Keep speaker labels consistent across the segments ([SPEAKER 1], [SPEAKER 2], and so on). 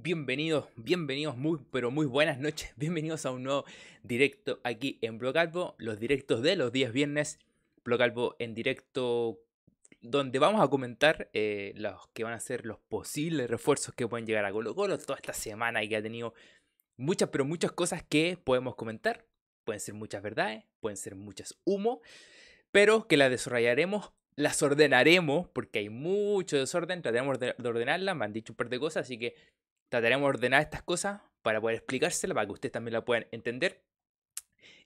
[SPEAKER 1] Bienvenidos, bienvenidos, muy pero muy buenas noches. Bienvenidos a un nuevo directo aquí en Blocalvo, los directos de los días viernes. Blocalvo en directo, donde vamos a comentar eh, los que van a ser los posibles refuerzos que pueden llegar a Colo Colo toda esta semana y que ha tenido muchas, pero muchas cosas que podemos comentar. Pueden ser muchas verdades, pueden ser muchas humo, pero que las desarrollaremos las ordenaremos, porque hay mucho desorden, trataremos de ordenarlas, me han dicho un par de cosas, así que trataremos de ordenar estas cosas para poder explicárselas, para que ustedes también la puedan entender.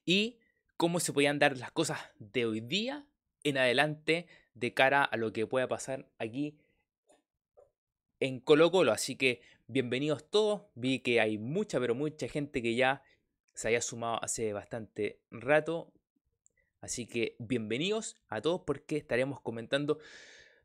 [SPEAKER 1] Y cómo se podían dar las cosas de hoy día en adelante de cara a lo que pueda pasar aquí en Colo Colo. Así que bienvenidos todos. Vi que hay mucha, pero mucha gente que ya se haya sumado hace bastante rato. Así que bienvenidos a todos porque estaremos comentando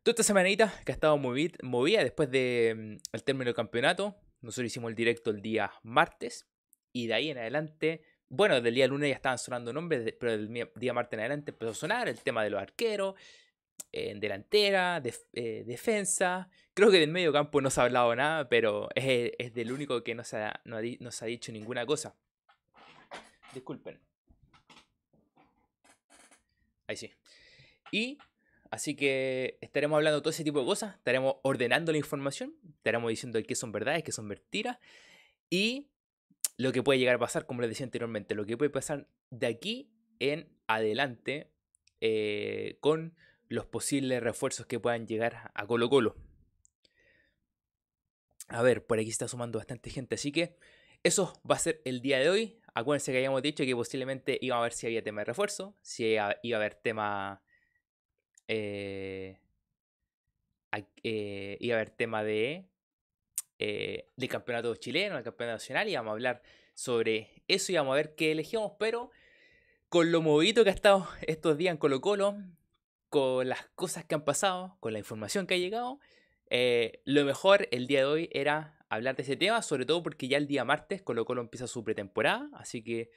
[SPEAKER 1] toda esta semanita que ha estado movida después del de, mm, término del campeonato. Nosotros hicimos el directo el día martes y de ahí en adelante, bueno, del día lunes ya estaban sonando nombres, pero del día martes en adelante empezó a sonar el tema de los arqueros, eh, en delantera, eh, defensa. Creo que del medio campo no se ha hablado nada, pero es, del único que no se ha, no se ha dicho ninguna cosa. Disculpen. Ahí sí. Y Así que estaremos hablando todo ese tipo de cosas, estaremos ordenando la información, estaremos diciendo qué son verdades, qué son mentiras y lo que puede llegar a pasar, como les decía anteriormente, lo que puede pasar de aquí en adelante eh, con los posibles refuerzos que puedan llegar a Colo Colo. A ver, por aquí está sumando bastante gente, así que eso va a ser el día de hoy. Acuérdense que habíamos dicho que posiblemente iba a ver si había tema de refuerzo, si iba a haber tema eh, iba eh, a haber tema de, eh, de campeonato chileno, el campeonato nacional, y vamos a hablar sobre eso y vamos a ver qué elegimos, pero con lo movido que ha estado estos días en Colo Colo, con las cosas que han pasado, con la información que ha llegado, eh, lo mejor el día de hoy era hablar de ese tema, sobre todo porque ya el día martes Colo Colo empieza su pretemporada, así que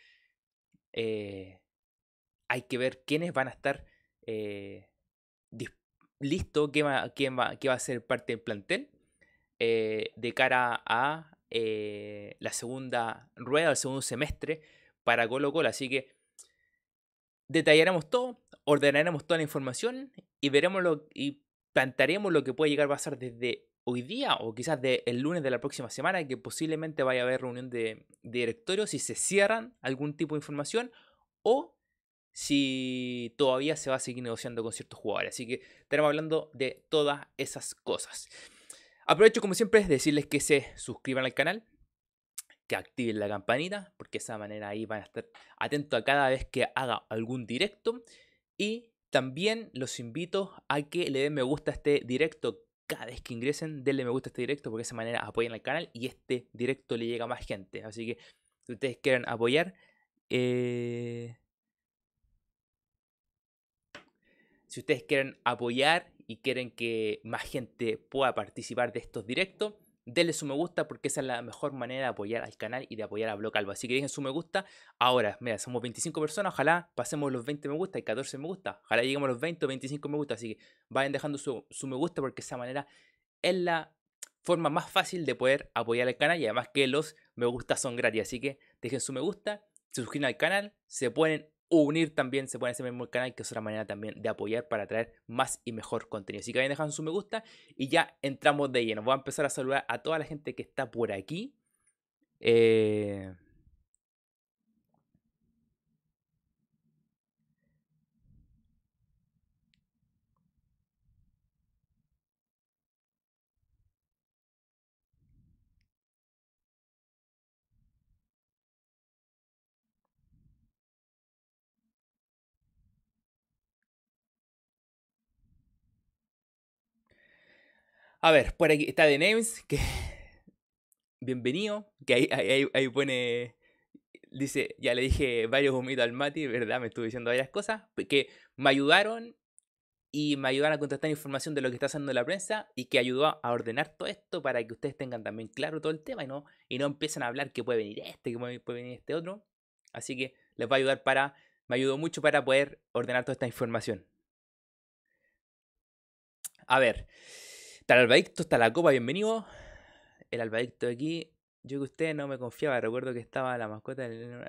[SPEAKER 1] hay que ver quiénes van a estar eh, listo quién va, quién va, va a ser parte del plantel eh, de cara a eh, la segunda rueda, el segundo semestre para Colo Colo. Así que detallaremos todo, ordenaremos toda la información y veremos lo y plantaremos lo que puede llegar a pasar desde hoy día o quizás de el lunes de la próxima semana, que posiblemente vaya a haber reunión de, de directorio si se cierran algún tipo de información o si todavía se va a seguir negociando con ciertos jugadores. Así que estaremos hablando de todas esas cosas. Aprovecho como siempre decirles que se suscriban al canal, que activen la campanita, porque de esa manera ahí van a estar atentos a cada vez que haga algún directo. Y también los invito a que le den me gusta a este directo. Cada vez que ingresen, denle me gusta a este directo, porque de esa manera apoyan al canal y este directo le llega a más gente. Así que si ustedes quieren apoyar, eh, Si ustedes quieren apoyar y quieren que más gente pueda participar de estos directos, denle su me gusta porque esa es la mejor manera de apoyar al canal y de apoyar a Block Alba. Así que dejen su me gusta ahora. Mira, somos 25 personas, ojalá pasemos los 20 me gusta y 14 me gusta. Ojalá lleguemos a los 20 o 25 me gusta. Así que vayan dejando su, me gusta porque esa manera es la forma más fácil de poder apoyar al canal y además que los me gusta son gratis. Así que dejen su me gusta, se suscriben al canal, se ponen unir también se pueden ese mismo canal, que es otra manera también de apoyar para traer más y mejor contenido. Así que vayan dejando su me gusta y ya entramos de lleno. Voy a empezar a saludar a toda la gente que está por aquí. Eh,
[SPEAKER 2] A ver, por aquí está The
[SPEAKER 1] Names, que. Bienvenido, que ahí, ahí, pone. Dice, ya le dije varios humitos al Mati, ¿verdad? Me estuve diciendo varias cosas, que me ayudaron y me ayudaron a contestar información de lo que está haciendo la prensa y que ayudó a ordenar todo esto para que ustedes tengan también claro todo el tema y no, y no empiecen a hablar que puede venir este, que puede venir este otro. Así que les va a ayudar para, me ayudó mucho para poder ordenar toda esta información. A ver, Está el albadicto, está la copa, bienvenido. El albadicto aquí. Yo que usted no me confiaba, recuerdo que estaba la mascota del...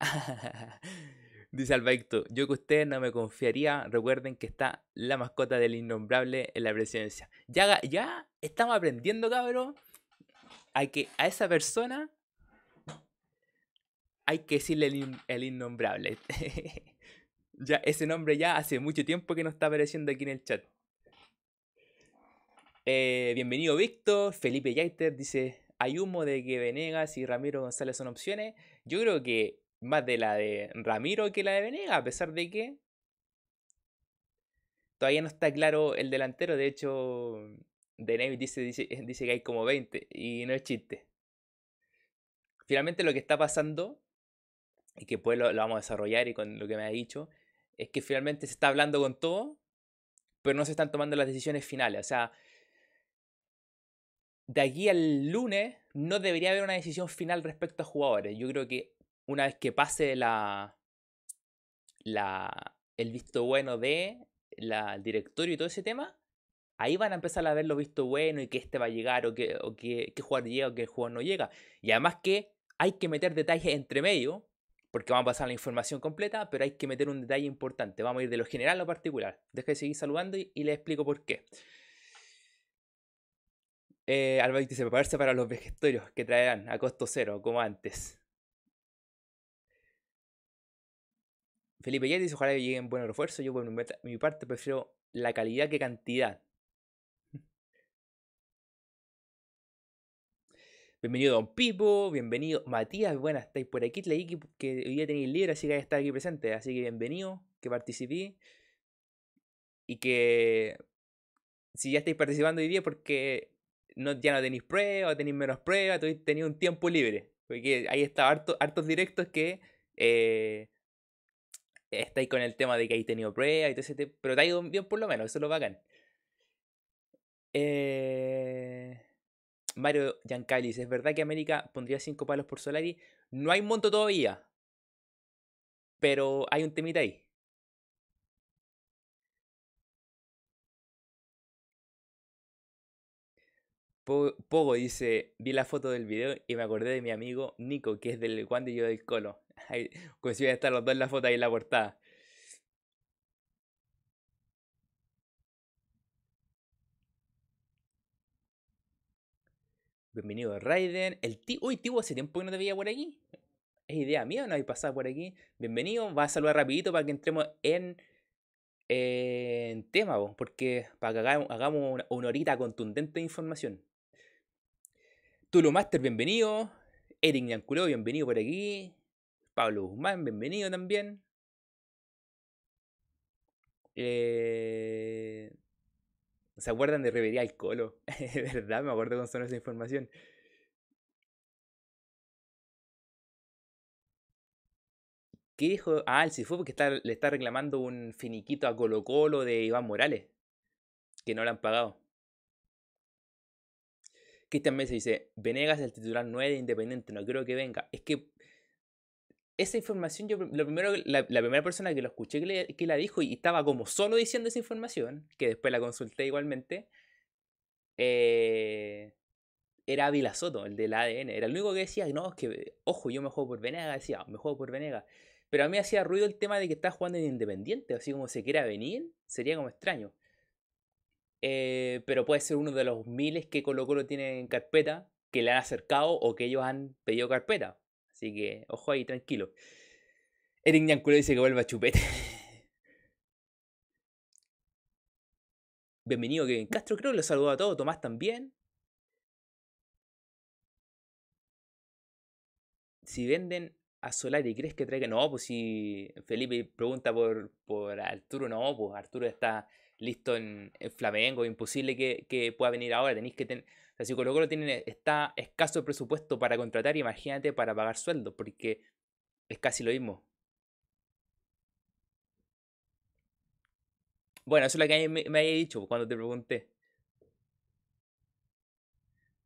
[SPEAKER 1] Dice albadicto, yo que usted no me confiaría, recuerden que está la mascota del innombrable en la presidencia. Ya, ya estamos aprendiendo, cabrón, a que a esa persona hay que decirle el, innombrable. ya, ese nombre ya hace mucho tiempo que no está apareciendo aquí en el chat. Eh, bienvenido Víctor, Felipe Yaiter dice, hay humo de que Venegas y Ramiro González son opciones. Yo creo que más de la de Ramiro que la de Venegas, a pesar de que todavía no está claro el delantero. De hecho, De Navy dice, eh, dice, que hay como 20 y no es chiste. Finalmente lo que está pasando, y que pues lo, vamos a desarrollar y con lo que me ha dicho, es que finalmente se está hablando con todo, pero no se están tomando las decisiones finales. O sea, de aquí al lunes no debería haber una decisión final respecto a jugadores. Yo creo que una vez que pase la, el visto bueno de la, directorio y todo ese tema, ahí van a empezar a ver lo visto bueno y que este va a llegar o que, que, jugador llega o que el jugador no llega. Y además que hay que meter detalles entre medio, porque vamos a pasar la información completa, pero hay que meter un detalle importante. Vamos a ir de lo general a lo particular. Deja de seguir saludando y, y les explico por qué. Eh, Alba dice, prepararse para los vegetarios que traerán a costo cero, como antes. Felipe Yates ojalá que lleguen buenos refuerzos. Yo por mi parte prefiero la calidad que cantidad. Bienvenido Don Pipo, bienvenido Matías, buenas, estáis por aquí. Leí que, hoy día tenéis libre, así que hay que estar aquí presente. Así que bienvenido, que participé. Y que si ya estáis participando hoy día, porque ya no tenéis pruebas, tenéis menos pruebas, tenéis un tiempo libre. Porque ahí está hartos directos que eh, estáis con el tema de que hay tenido pruebas y Pero te ha ido bien por lo menos, eso es lo bacán. Eh... Mario Giancalis, ¿es verdad que América pondría 5 palos por Solari? No hay monto todavía.
[SPEAKER 2] Pero hay un temita ahí.
[SPEAKER 1] Pogo dice, vi la foto del video y me acordé de mi amigo Nico, que es del Wanda y yo del Colo. Pues iban estar los dos en la foto ahí en la portada. Bienvenido Raiden. El tío, uy, tío, hace tiempo que no te veía por aquí. ¿Es idea mía no hay pasado por aquí? Bienvenido, va a saludar rapidito para que entremos en, en tema, porque para que hagamos, una horita contundente de información. Tulo Master, bienvenido. Eric Nianculó, bienvenido por aquí. Pablo Guzmán, bienvenido también. Eh, ¿Se acuerdan de Revería al Colo? Es verdad, me acuerdo con solo esa información. ¿Qué dijo? Ah, si fue porque le está reclamando un finiquito a Colo Colo de Iván Morales, que no le han pagado. Cristian Mesa dice, Venegas el titular 9 de Independiente, no creo que venga. Es que esa información, yo lo primero, la, primera persona que lo escuché que, la dijo y estaba como solo diciendo esa información, que después la consulté igualmente, eh, era Ávila Soto, el del ADN. Era el único que decía, no, es que, ojo, yo me juego por Venegas, decía, me juego por Venegas. Pero a mí hacía ruido el tema de que está jugando en Independiente, así como se quiera venir, sería como extraño. Eh, pero puede ser uno de los miles que Colo Colo tiene en carpeta, que le han acercado o que ellos han pedido carpeta. Así que, ojo ahí, tranquilo. Eric Ñanculo dice que vuelva a chupete.
[SPEAKER 2] Bienvenido Kevin Castro, creo que lo saludo a todos, Tomás también. Si venden a
[SPEAKER 1] Solari, ¿crees que traiga? No, pues si Felipe pregunta por, por Arturo, no, pues Arturo está listo en, Flamengo, imposible que, pueda venir ahora, tenéis que tener... O sea, Colo tiene, está escaso el presupuesto para contratar, y imagínate para pagar sueldo, porque es casi lo mismo. Bueno, eso es lo que me, había dicho pues, cuando te pregunté.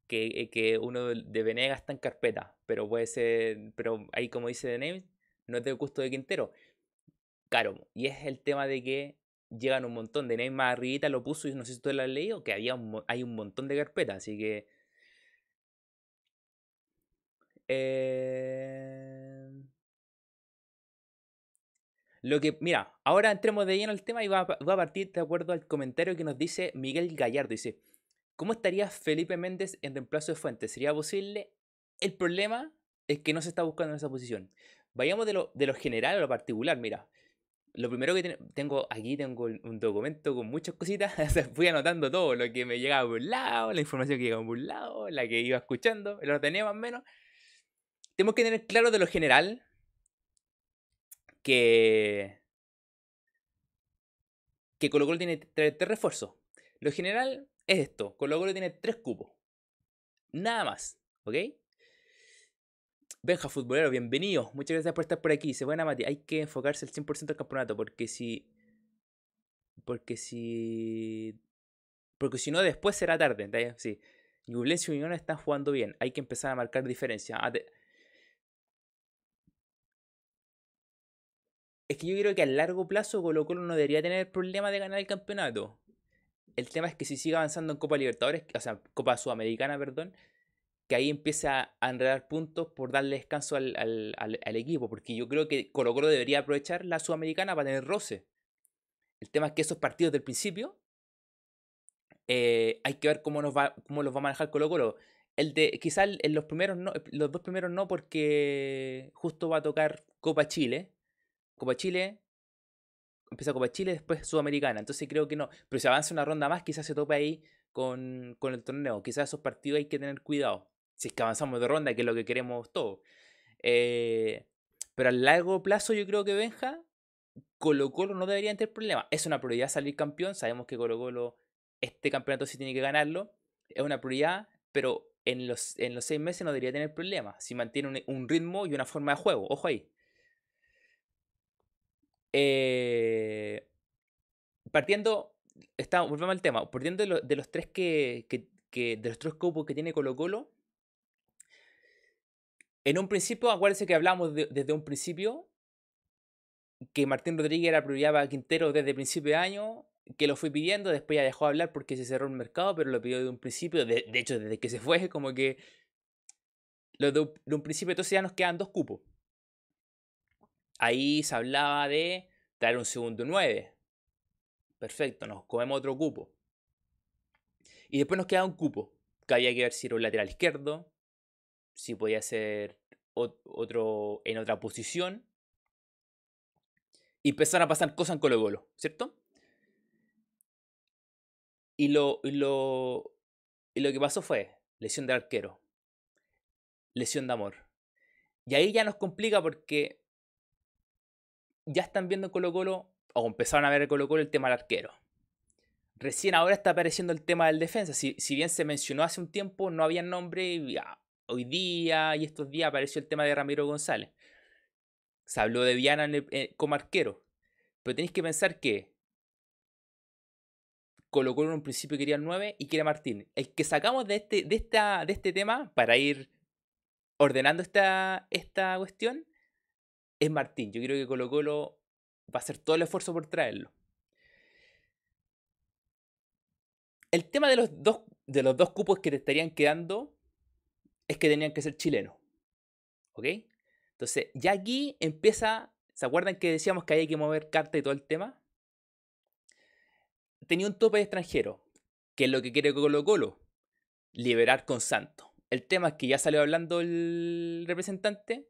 [SPEAKER 1] Que, uno de Venegas está en carpeta, pero puede ser, pero ahí como dice de Name, no es del gusto de Quintero. Claro, y es el tema de que llegan un montón de names más lo puso y no sé si tú lo has leído, que había hay un montón de carpetas, así que...
[SPEAKER 2] Eh, lo que, mira, ahora entremos de lleno al tema y va, a
[SPEAKER 1] partir de acuerdo al comentario que nos dice Miguel Gallardo. Dice, ¿cómo estaría Felipe Méndez en reemplazo de Fuentes? ¿Sería posible? El problema es que no se está buscando en esa posición. Vayamos de lo general a lo particular, mira lo primero que tengo aquí, tengo un documento con muchas cositas, fui anotando todo, lo que me llegaba por un lado, la información que llegaba por un lado, la que iba escuchando, lo tenía más o menos. Tenemos que tener claro de lo general que que Colo tiene tres, refuerzos. Lo general es esto, ColoColo tiene tres cupos. Nada más, ¿ok? Benja Futbolero, bienvenido. Muchas gracias por estar por aquí. Se buena Mati, hay que enfocarse al 100% del campeonato porque si... Porque si... Porque si no, después será tarde. Sí. Yublense y Unión están jugando bien. Hay que empezar a marcar diferencia. Ah, es que yo creo que a largo plazo Colo Colo no debería tener problema de ganar el campeonato. El tema es que si sigue avanzando en Copa Libertadores, o sea, Copa Sudamericana, perdón, que ahí empiece a, enredar puntos por darle descanso al, equipo, porque yo creo que Colo Colo debería aprovechar la Sudamericana para tener roce. El tema es que esos partidos del principio eh, hay que ver cómo, nos va, cómo los va a manejar Colo Colo. El de, quizás en los primeros no, los dos primeros no, porque justo va a tocar Copa Chile. Copa Chile, empieza Copa Chile, después Sudamericana. Entonces creo que no. Pero si avanza una ronda más, quizás se tope ahí con, con el torneo. Quizás esos partidos hay que tener cuidado si es que avanzamos de ronda, que es lo que queremos todos. Eh, pero a largo plazo yo creo que Benja, Colo Colo no debería tener problema. Es una prioridad salir campeón, sabemos que Colo Colo este campeonato sí tiene que ganarlo, es una prioridad, pero en los, en los seis meses no debería tener problemas, si mantiene un, ritmo y una forma de juego, ojo ahí. Eh, partiendo, está, volvemos al tema, partiendo de, los tres que, de los que tiene Colo Colo, en un principio, acuérdense que hablamos desde un principio que Martín Rodríguez era prioridad para Quintero desde el principio de año, que lo fui pidiendo, después ya dejó de hablar porque se cerró el mercado, pero lo pidió desde un principio, de, hecho desde que se fue, como que de, un principio entonces ya nos quedan dos cupos. Ahí se hablaba de traer un segundo nueve. Perfecto, nos comemos otro cupo. Y después nos queda un cupo, que había que ver si era un lateral izquierdo, si podía ser otro, en otra posición. Y empezaron a pasar cosas en Colo Colo, ¿cierto? Y lo, y lo, y lo que pasó fue lesión del arquero, lesión de amor. Y ahí ya nos complica porque ya están viendo en Colo Colo, o empezaron a ver en Colo Colo el tema del arquero. Recién ahora está apareciendo el tema del defensa. Si, bien se mencionó hace un tiempo, no había nombre y ah, hoy día y estos días apareció el tema de Ramiro González. Se habló de Viana en el, eh, como arquero. Pero tenéis que pensar que colocó en un principio quería el 9 y quiere Martín. El que sacamos de este, de esta, de este tema para ir ordenando esta, esta cuestión es Martín. Yo creo que Colo Colo va a hacer todo el esfuerzo por traerlo. El tema de los dos, de los dos cupos que te estarían quedando es que tenían que ser chilenos. ¿Ok? Entonces, ya aquí empieza, ¿se acuerdan que decíamos que había que mover carta y todo el tema? Tenía un tope de extranjero, que es lo que quiere Colo Colo, liberar con Santo. El tema es que ya salió hablando el representante,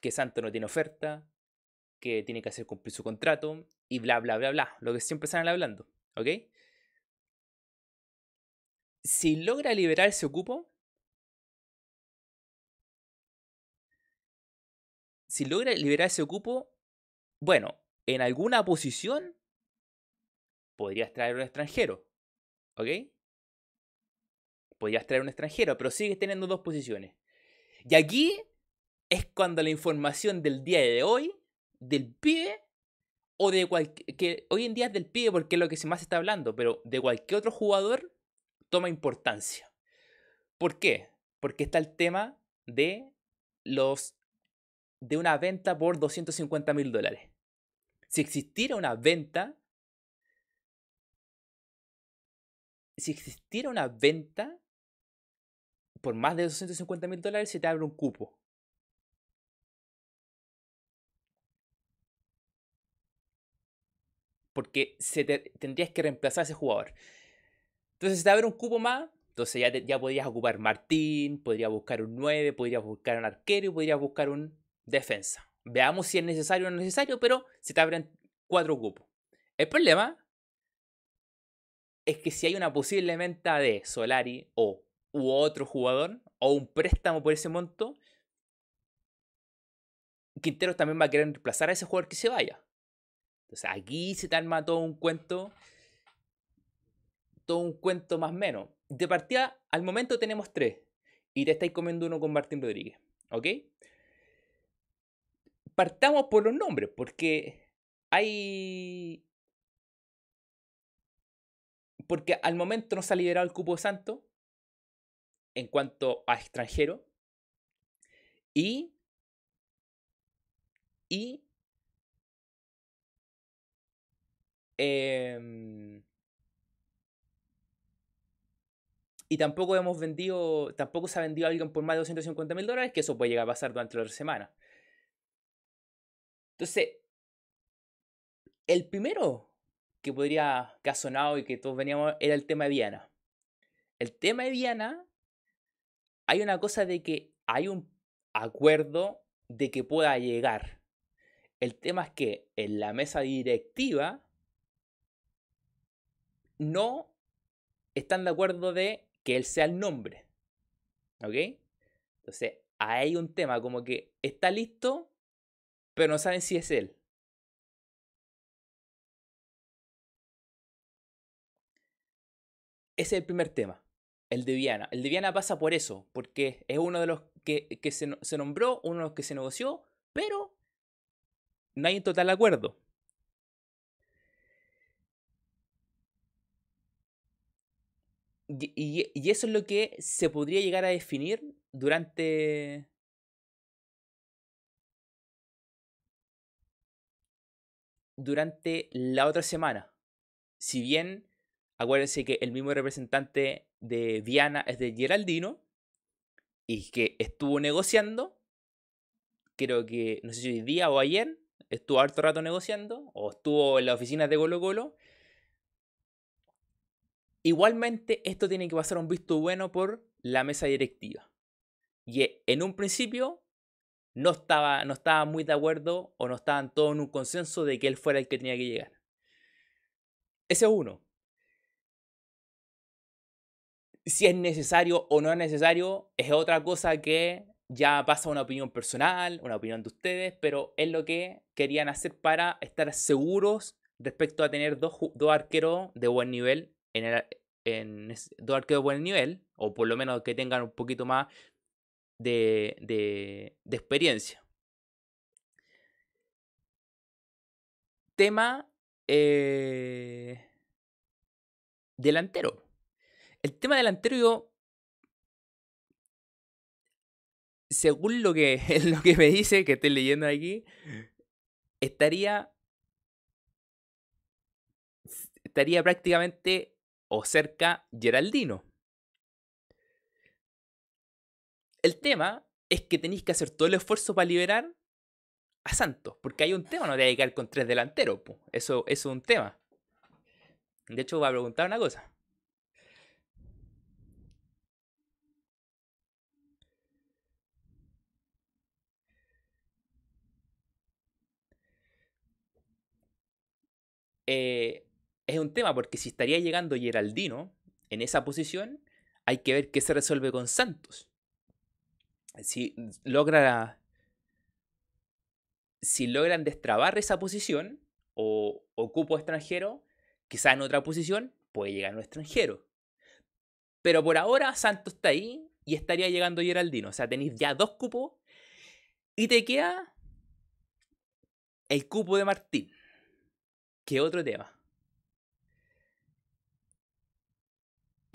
[SPEAKER 1] que Santo no tiene oferta, que tiene que hacer cumplir su contrato, y bla, bla, bla, bla, lo que siempre
[SPEAKER 2] salen hablando, ¿ok? Si logra liberar ese ocupo, si logra liberar ese cupo, bueno, en alguna posición
[SPEAKER 1] podrías traer un extranjero, ¿ok? Podrías traer un extranjero, pero sigues teniendo dos posiciones. Y aquí es cuando la información del día de hoy, del pibe, o de cualquier. que hoy en día es del pibe porque es lo que se más está hablando, pero de cualquier otro jugador toma importancia. ¿Por qué? Porque está el tema de los de una venta por 250 mil dólares. Si existiera una venta,
[SPEAKER 2] si existiera una venta por más de 250 mil dólares, se te abre un cupo. Porque se
[SPEAKER 1] tendrías que reemplazar a ese jugador. Entonces, si te abre un cupo más, entonces ya, ya podrías ocupar Martín, podrías buscar un 9, podrías buscar un arquero y podrías buscar un defensa. Veamos si es necesario o no necesario, pero se te abren cuatro cupos. El problema es que si hay una posible venta de Solari o u otro jugador o un préstamo por ese monto, Quinteros también va a querer reemplazar a ese jugador que se vaya. Entonces aquí se te arma todo un cuento, todo un cuento más menos. De partida, al momento tenemos tres y te estáis comiendo uno con Martín Rodríguez, ¿ok? partamos por los nombres, porque hay... Porque al momento no se ha liberado el cupo santo
[SPEAKER 2] en cuanto a extranjero. Y... Y... Em, y tampoco hemos
[SPEAKER 1] vendido, tampoco se ha vendido a alguien por más de 250 mil dólares, que eso puede llegar a pasar durante la semana. Entonces, el primero que podría, que ha sonado y que todos veníamos, era el tema de Diana. El tema de Diana, hay una cosa de que hay un acuerdo de que pueda llegar. El tema es que en la mesa directiva no están de acuerdo de que él sea el nombre. ¿Ok? Entonces, hay un tema como que está listo,
[SPEAKER 2] pero no saben si es él. Ese es el primer tema, el de Viana. El de Viana
[SPEAKER 1] pasa por eso, porque es uno de los que, se, nombró, uno de los que se negoció, pero no hay un total acuerdo. y, eso es lo que se
[SPEAKER 2] podría llegar a definir durante, durante la otra semana.
[SPEAKER 1] Si bien, acuérdense que el mismo representante de Viana es de Geraldino y que estuvo negociando, creo que, no sé si hoy día o ayer, estuvo harto rato negociando o estuvo en las oficinas de Colo Colo. Igualmente, esto tiene que pasar un visto bueno por la mesa directiva. Y en un principio, no estaba, no muy de acuerdo o no estaban todos en un consenso de que él fuera el que tenía que llegar. Ese es uno. Si es necesario o no es necesario, es otra cosa que ya pasa una opinión personal, una opinión de ustedes, pero es lo que querían hacer para estar seguros respecto a tener dos, dos arqueros de buen nivel en el, en dos arqueros de buen nivel, o por lo menos que tengan un poquito más de, de, experiencia.
[SPEAKER 2] Tema eh, delantero. El tema delantero según lo que, lo que me dice, que estoy leyendo aquí, estaría.
[SPEAKER 1] Estaría prácticamente o cerca Geraldino. El tema es que tenéis que hacer todo el esfuerzo para liberar a Santos, porque hay un tema, no te llegar a con tres delanteros, Eso, es un tema. De hecho, va a preguntar una cosa. Eh, es un tema porque si estaría llegando Geraldino en esa posición, hay que ver qué se resuelve con Santos si logran destrabar esa posición o, cupo extranjero, quizás en otra posición puede llegar un extranjero. Pero por ahora Santos está ahí y estaría llegando Geraldino. O sea, tenéis ya dos cupos y te queda el cupo de Martín. Que otro tema.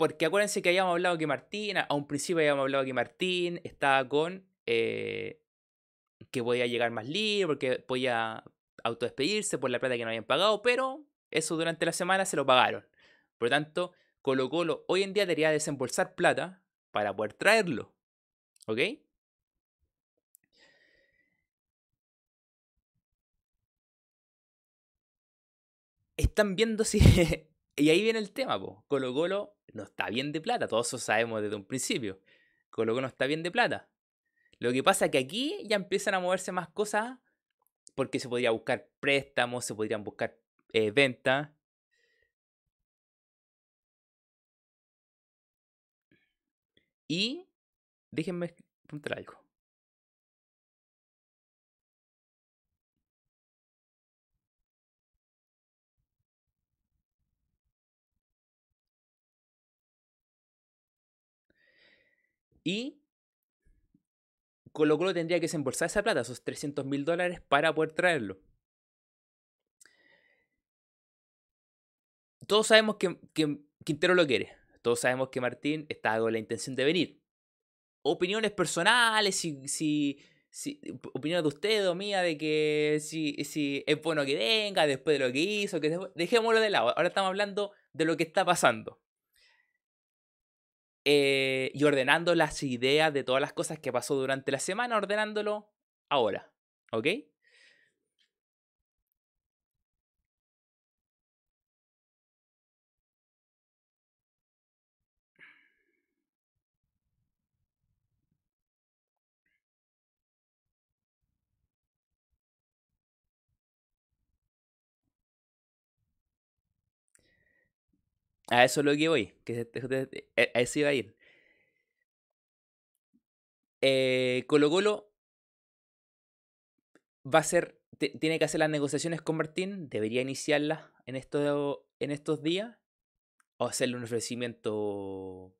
[SPEAKER 1] Porque acuérdense que habíamos hablado que Martín, a un principio habíamos hablado que Martín estaba con eh, que podía llegar más libre, porque podía autodespedirse por la plata que no habían pagado, pero eso durante la semana se lo pagaron. Por lo tanto, Colo Colo hoy en día debería desembolsar plata para
[SPEAKER 2] poder traerlo. ¿Ok? Están viendo si...
[SPEAKER 1] y ahí viene el tema, Colo Colo no está bien de plata, todos eso sabemos desde un principio. Con lo que no está bien de plata. Lo que pasa es que aquí ya empiezan a moverse más cosas
[SPEAKER 2] porque se podría buscar préstamos, se podrían buscar eh, ventas. Y déjenme preguntar algo. Y Colo Colo tendría que desembolsar esa plata, esos 300 mil
[SPEAKER 1] dólares, para poder traerlo. Todos sabemos que, Quintero lo quiere. Todos sabemos que Martín está con la intención de venir. Opiniones personales, si, si, si opiniones de usted o mía, de que si, si es bueno que venga después de lo que hizo, que dejémoslo de lado. Ahora estamos hablando de lo que está pasando. Eh, y ordenando las ideas de todas las cosas que pasó durante la semana, ordenándolo ahora. ¿Ok?
[SPEAKER 2] A eso lo que voy, que a eso iba a ir.
[SPEAKER 1] Eh, Colo Colo va a ser, tiene que hacer las negociaciones con Martín, debería iniciarlas en, en estos días, o hacerle un ofrecimiento,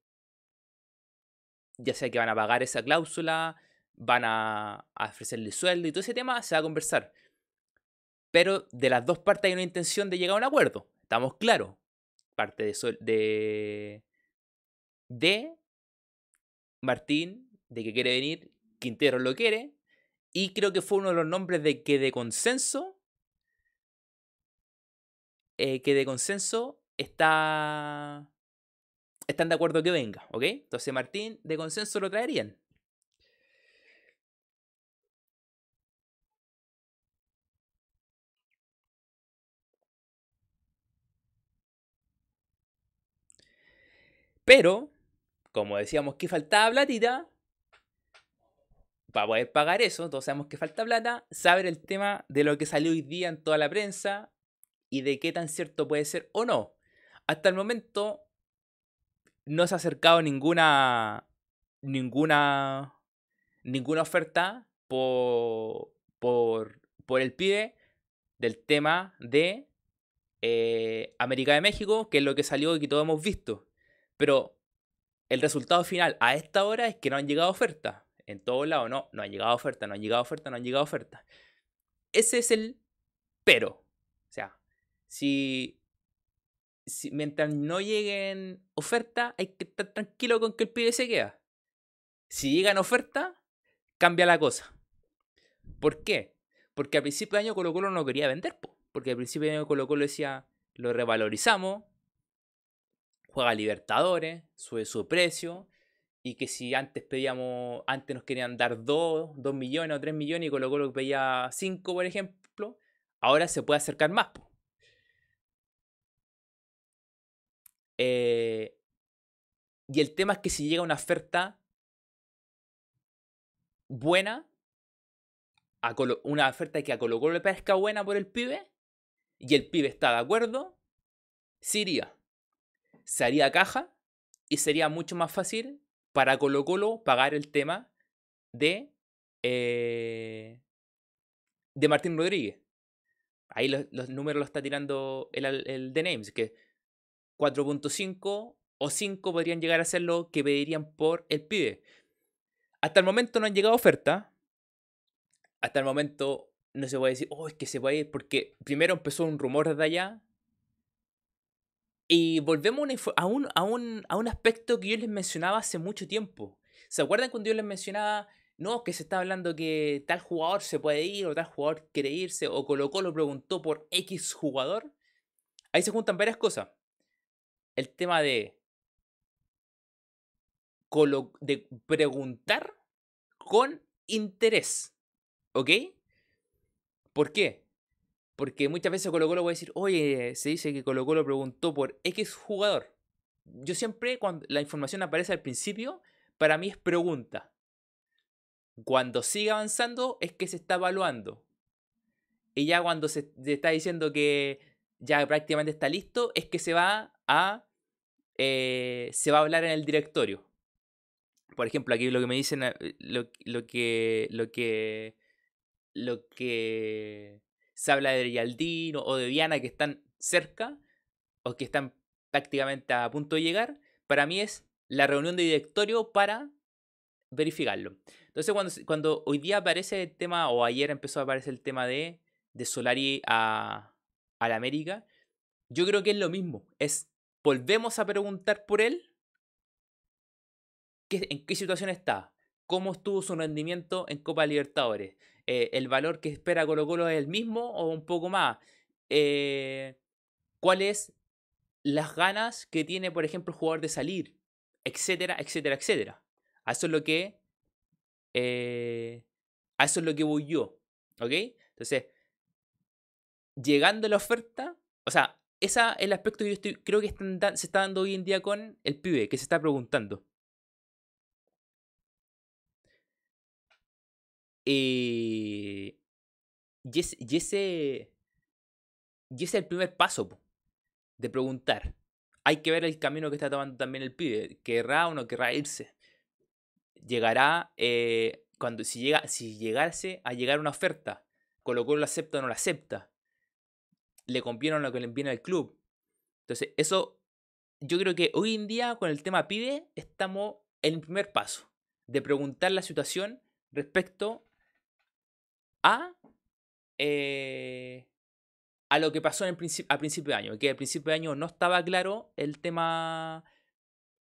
[SPEAKER 1] ya sea que van a pagar esa cláusula, van a, a ofrecerle sueldo y todo ese tema se va a conversar. Pero de las dos partes hay una intención de llegar a un acuerdo, estamos claros parte de, de, de Martín, de que quiere venir, Quintero lo quiere, y creo que fue uno de los nombres de que de consenso, eh, que de consenso está, están de acuerdo que venga, ¿ok? Entonces Martín de
[SPEAKER 2] consenso lo traerían, Pero, como decíamos que
[SPEAKER 1] faltaba platita, para poder pagar eso, todos sabemos que falta plata, saber el tema de lo que salió hoy día en toda la prensa y de qué tan cierto puede ser o no. Hasta el momento no se ha acercado ninguna ninguna ninguna oferta por por, por el pibe del tema de eh, América de México, que es lo que salió y que todos hemos visto. Pero el resultado final a esta hora es que no han llegado ofertas. En todos lados, no, no han llegado ofertas, no han llegado ofertas, no han llegado ofertas. Ese es el pero. O sea, si, mientras no lleguen ofertas, hay que estar tranquilo con que el pibe se queda. Si llegan ofertas, cambia la cosa. ¿Por qué? Porque al principio de año Colo Colo no quería vender, porque al principio de año Colo Colo decía, lo revalorizamos, juega Libertadores, sube su precio. Y que si antes pedíamos, antes nos querían dar 2, 2 millones o 3 millones y Colo Colo pedía 5, por ejemplo, ahora se puede acercar más.
[SPEAKER 2] Eh, y el tema es que si llega una oferta buena, una
[SPEAKER 1] oferta que a Colo Colo le parezca buena por el pibe, y el pibe está de acuerdo, sí se haría caja y sería mucho más fácil para Colo Colo pagar el tema de, eh, de Martín Rodríguez. Ahí los, números los está tirando el, el The Names, que 4.5 o 5 podrían llegar a ser lo que pedirían por el pibe. Hasta el momento no han llegado ofertas. Hasta el momento no se puede decir, oh, es que se puede ir, porque primero empezó un rumor desde allá y volvemos a un, aspecto que yo les mencionaba hace mucho tiempo. ¿Se acuerdan cuando yo les mencionaba, no, que se está hablando que tal jugador se puede ir o tal jugador quiere irse o colocó lo preguntó por X jugador? Ahí se juntan varias cosas. El tema de, de preguntar con interés. ¿Ok? ¿Por qué? Porque muchas veces Colo Colo a decir, oye, se dice que Colo Colo preguntó por X jugador. Yo siempre, cuando la información aparece al principio, para mí es pregunta. Cuando sigue avanzando es que se está evaluando. Y ya cuando se está diciendo que ya prácticamente está listo, es que se va a. Eh, se va a hablar en el directorio. Por ejemplo, aquí lo que me dicen. Eh, lo, lo que. Lo que. Lo que se habla de Rialdino o de Viana que están cerca o que están prácticamente a punto de llegar, para mí es la reunión de directorio para verificarlo. Entonces, cuando, cuando hoy día aparece el tema, o ayer empezó a aparecer el tema de, de Solari a, la América, yo creo que es lo mismo. Es, volvemos a preguntar por él, en qué situación está, cómo estuvo su rendimiento en Copa Libertadores. Eh, ¿El valor que espera Colo Colo es el mismo o un poco más? Eh, ¿Cuáles las ganas que tiene, por ejemplo, el jugador de salir? Etcétera, etcétera, etcétera. eso es lo que... Eh, eso es lo que voy yo. ¿Ok? Entonces, llegando a la oferta, o sea, ese es el aspecto que yo estoy, creo que se está dando hoy en día con el pibe que se está preguntando.
[SPEAKER 2] Eh, y, y, ese, y ese es el primer paso de
[SPEAKER 1] preguntar. Hay que ver el camino que está tomando también el pibe. ¿Querrá o no querrá irse? Llegará, eh, cuando si, llega, si llegase a llegar una oferta, colocó lo acepta o no la acepta. Le conviene o que le conviene al club. Entonces, eso yo creo que hoy en día con el tema pibe estamos en el primer paso de preguntar la situación respecto a, eh, a lo que pasó en a principio de año, que al principio de año no estaba claro el tema,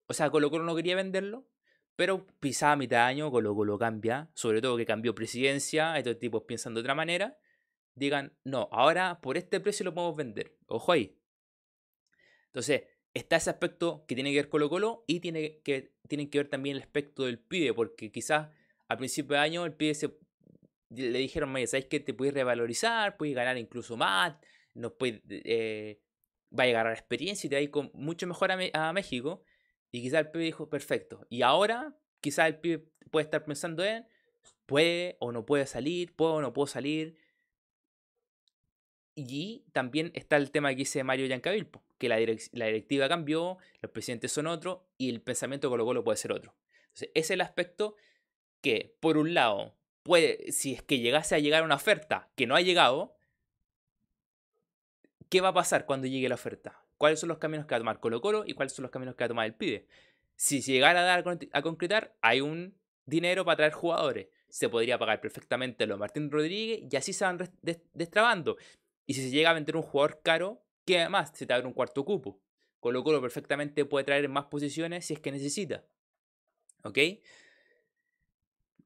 [SPEAKER 1] o sea, Colo Colo no quería venderlo, pero pisada a mitad de año Colo Colo cambia, sobre todo que cambió presidencia, estos tipos piensan de otra manera, digan, no, ahora por este precio lo podemos vender, ojo ahí. Entonces, está ese aspecto que tiene que ver Colo Colo y tiene que, tienen que ver también el aspecto del pibe, porque quizás a principio de año el pibe se le dijeron, Maya, ¿sabes qué? Te puedes revalorizar, puedes ganar incluso más, No puedes, eh, a la experiencia y te va con mucho mejor a, México. Y quizá el pibe dijo, perfecto. Y ahora, quizá el pibe puede estar pensando en, puede o no puede salir, puedo o no puedo salir. Y también está el tema que dice Mario Yancabirpo... que la, directiva cambió, los presidentes son otros y el pensamiento de Colo puede ser otro. Entonces, ese es el aspecto que, por un lado, puede, si es que llegase a llegar una oferta que no ha llegado, ¿qué va a pasar cuando llegue la oferta? ¿Cuáles son los caminos que va a tomar Colo Colo y cuáles son los caminos que va a tomar el PIDE? Si llegara a, dar a concretar, hay un dinero para traer jugadores. Se podría pagar perfectamente lo de Martín Rodríguez y así se van destrabando. Y si se llega a vender un jugador caro, ¿qué además? Se te abre un cuarto cupo. Colo Colo perfectamente puede traer más posiciones si es que necesita. ¿Ok?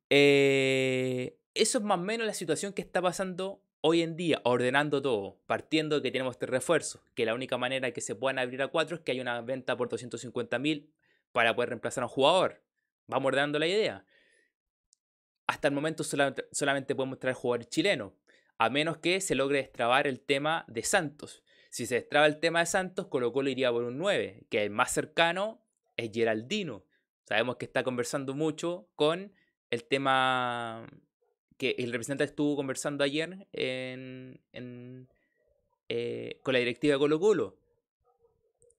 [SPEAKER 1] Eh, eso es más o menos la situación que está pasando hoy en día, ordenando todo, partiendo de que tenemos este refuerzo, que la única manera que se puedan abrir a cuatro es que haya una venta por 250 mil para poder reemplazar a un jugador. Vamos ordenando la idea. Hasta el momento solamente, solamente podemos traer jugadores chilenos, a menos que se logre destrabar el tema de Santos. Si se destraba el tema de Santos, Colo Colo iría por un 9, que el más cercano es Geraldino. Sabemos que está conversando mucho con el tema que el representante estuvo conversando ayer en, en, eh, con la directiva de Colo Colo.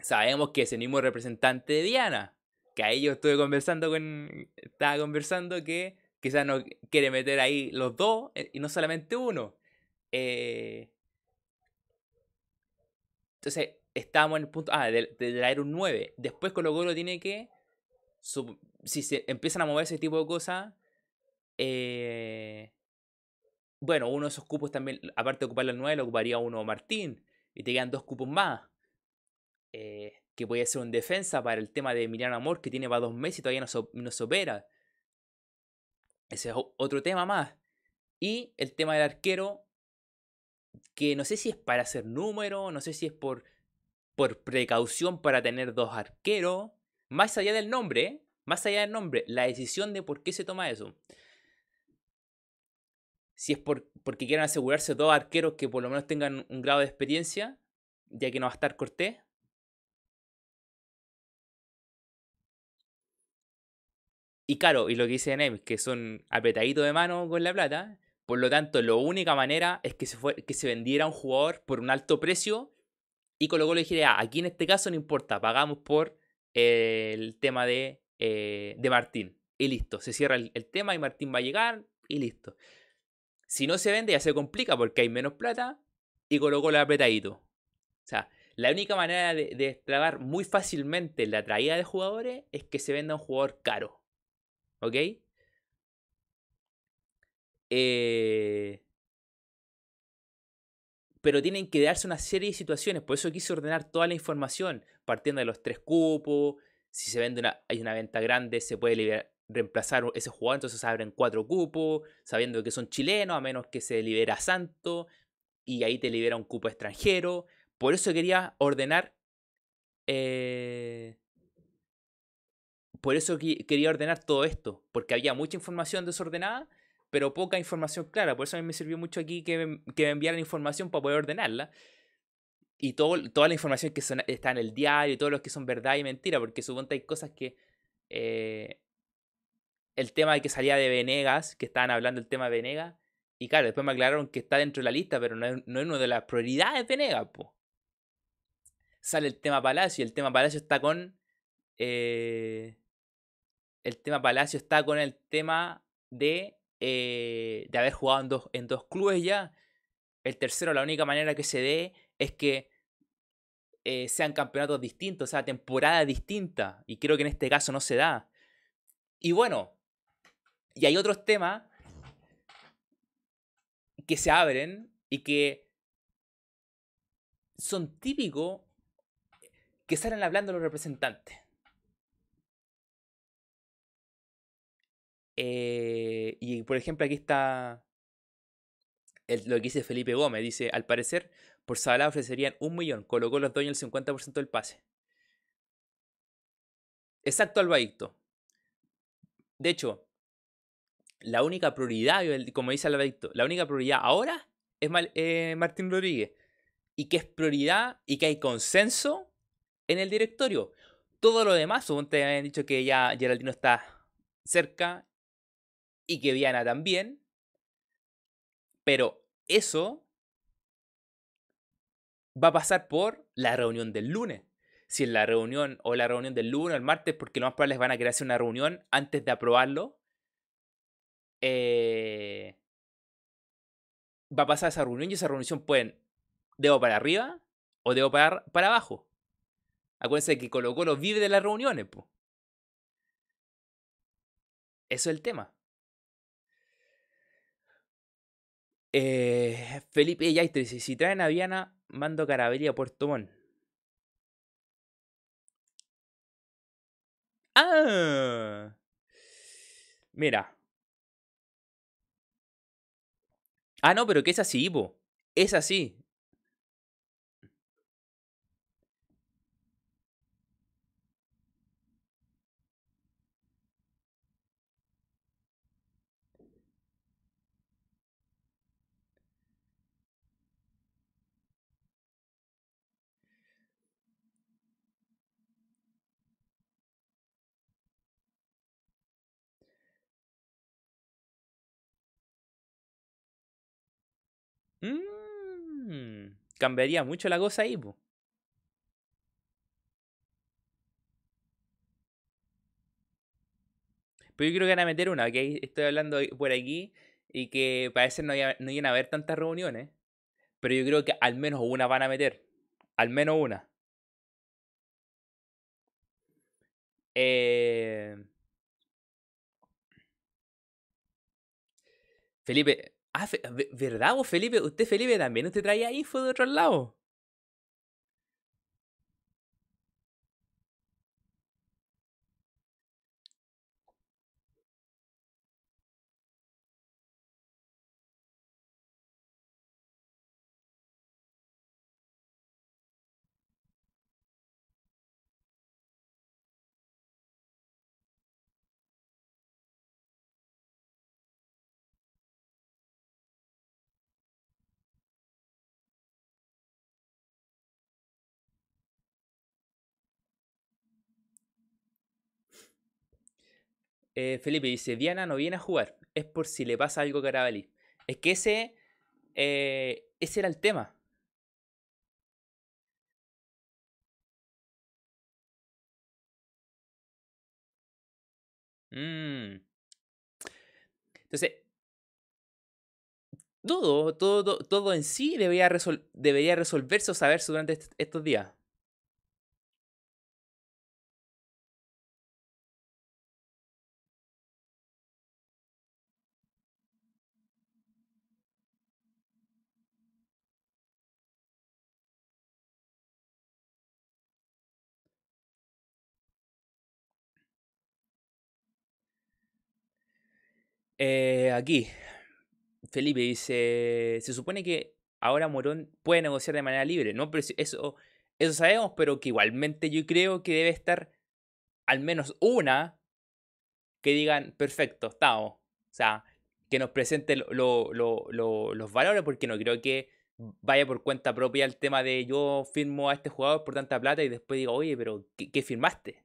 [SPEAKER 1] Sabemos que es el mismo representante de Diana, que ahí yo estuve conversando con, estaba conversando que quizás no quiere meter ahí los dos eh, y no solamente uno. Eh, entonces, estábamos en el punto, ah, de, de traer un 9. Después Colo Colo tiene que si se empiezan a mover ese tipo de cosas, eh, bueno, uno de esos cupos también, aparte de ocupar la 9, lo ocuparía uno Martín. Y te quedan dos cupos más. Eh, que puede ser un defensa para el tema de Emiliano Amor, que tiene para dos meses y todavía no, se opera. Ese es otro tema más. Y el tema del arquero, que no sé si es para hacer número, no sé si es por, por precaución para tener dos arqueros. Más allá del nombre, más allá del nombre, la decisión de por qué se toma eso. Si es por, porque quieran
[SPEAKER 2] asegurarse dos arqueros que por lo menos tengan un grado de experiencia, ya que no va a estar Cortés. Y
[SPEAKER 1] claro, y lo que dice Nem, que son apretaditos de mano con la plata. Por lo tanto, la única manera es que se, que se vendiera un jugador por un alto precio y con cual le dijera, aquí en este caso no importa, pagamos por eh, el tema de eh, de Martín. Y listo, se cierra el, tema y Martín va a llegar y listo. Si no se vende ya se complica porque hay menos plata y colocó la apretadito. O sea, la única manera de, de muy fácilmente la traída de jugadores es que se venda un jugador caro. ¿Ok? Eh pero tienen que darse una serie de situaciones. Por eso quise ordenar toda la información, partiendo de los tres cupos, si se vende una, hay una venta grande, se puede reemplazar ese jugador, entonces se abren cuatro cupos, sabiendo que son chilenos, a menos que se libera Santo, y ahí te libera un cupo extranjero. Por eso quería ordenar. Eh, por eso quería ordenar todo esto, porque había mucha información desordenada, pero poca información clara. Por eso a mí me sirvió mucho aquí que que me enviaran información para poder ordenarla y todo, toda la información que está en el diario y todos los que son verdad y mentira, porque que hay cosas que. Eh, el tema de que salía de Venegas, que estaban hablando el tema de Venegas, y claro, después me aclararon que está dentro de la lista, pero no es, una de las prioridades de Venegas, Sale el tema Palacio, y el tema Palacio está con. Eh, el tema Palacio está con el tema de. Eh, de haber jugado dos, en dos clubes ya. El tercero, la única manera que se dé es que eh, sean campeonatos distintos, o sea, temporada distinta. Y creo que en este caso no se da. Y bueno, y hay otros temas que se abren
[SPEAKER 2] y que son típicos que salen hablando los representantes.
[SPEAKER 1] Eh, y por ejemplo, aquí está lo que dice Felipe Gómez. Dice, al parecer, por Sala ofrecerían un millón. Colocó los dueños el 50% del pase. Exacto al De hecho, la única prioridad, como dice Alvarito, la única prioridad ahora es eh, Martín Rodríguez. Y que es prioridad y que hay consenso en el directorio. Todo lo demás, según te han dicho que ya Geraldino está cerca y que Viana también. Pero eso va a pasar por la reunión del lunes. Si en la reunión o la reunión del lunes o el martes, porque lo más probable es van a querer hacer una reunión antes de aprobarlo, eh, va a pasar esa reunión y esa reunión pueden debo para arriba o debo para, para abajo.
[SPEAKER 2] Acuérdense que Colo los vive de las reuniones. Eso es el tema. Eh,
[SPEAKER 1] Felipe Felipe dice... si traen a Viana, mando carabelía a Puerto
[SPEAKER 2] ¡Ah! Mira. Ah, no, pero que es así, Ivo. Es así. Mm, cambiaría mucho la cosa ahí, Pero
[SPEAKER 1] pues yo creo que van a meter una, que estoy hablando por aquí y que parece no, no iban a haber tantas reuniones. Pero yo creo que al menos una van a meter. Al menos una.
[SPEAKER 2] Eh... Felipe, Ah, ¿verdad vos, Felipe? Usted, Felipe, también no te traía info de otro lado? Eh, Felipe
[SPEAKER 1] dice, Diana no viene a jugar, es por si le pasa algo a Carabalí. Es que ese,
[SPEAKER 2] eh, ese era el tema. Mm. Entonces, todo, todo, todo en sí debería, resolverse o saberse durante estos días. Eh, aquí, Felipe dice, se supone
[SPEAKER 1] que ahora Morón puede negociar de manera libre, ¿no? eso, eso sabemos, pero que igualmente yo creo que debe estar al menos una que digan, perfecto, estamos. O sea, que nos presente lo, lo, lo, los valores, porque no creo que vaya por cuenta propia el tema de yo firmo a este jugador por tanta plata y después digo, oye, pero qué firmaste?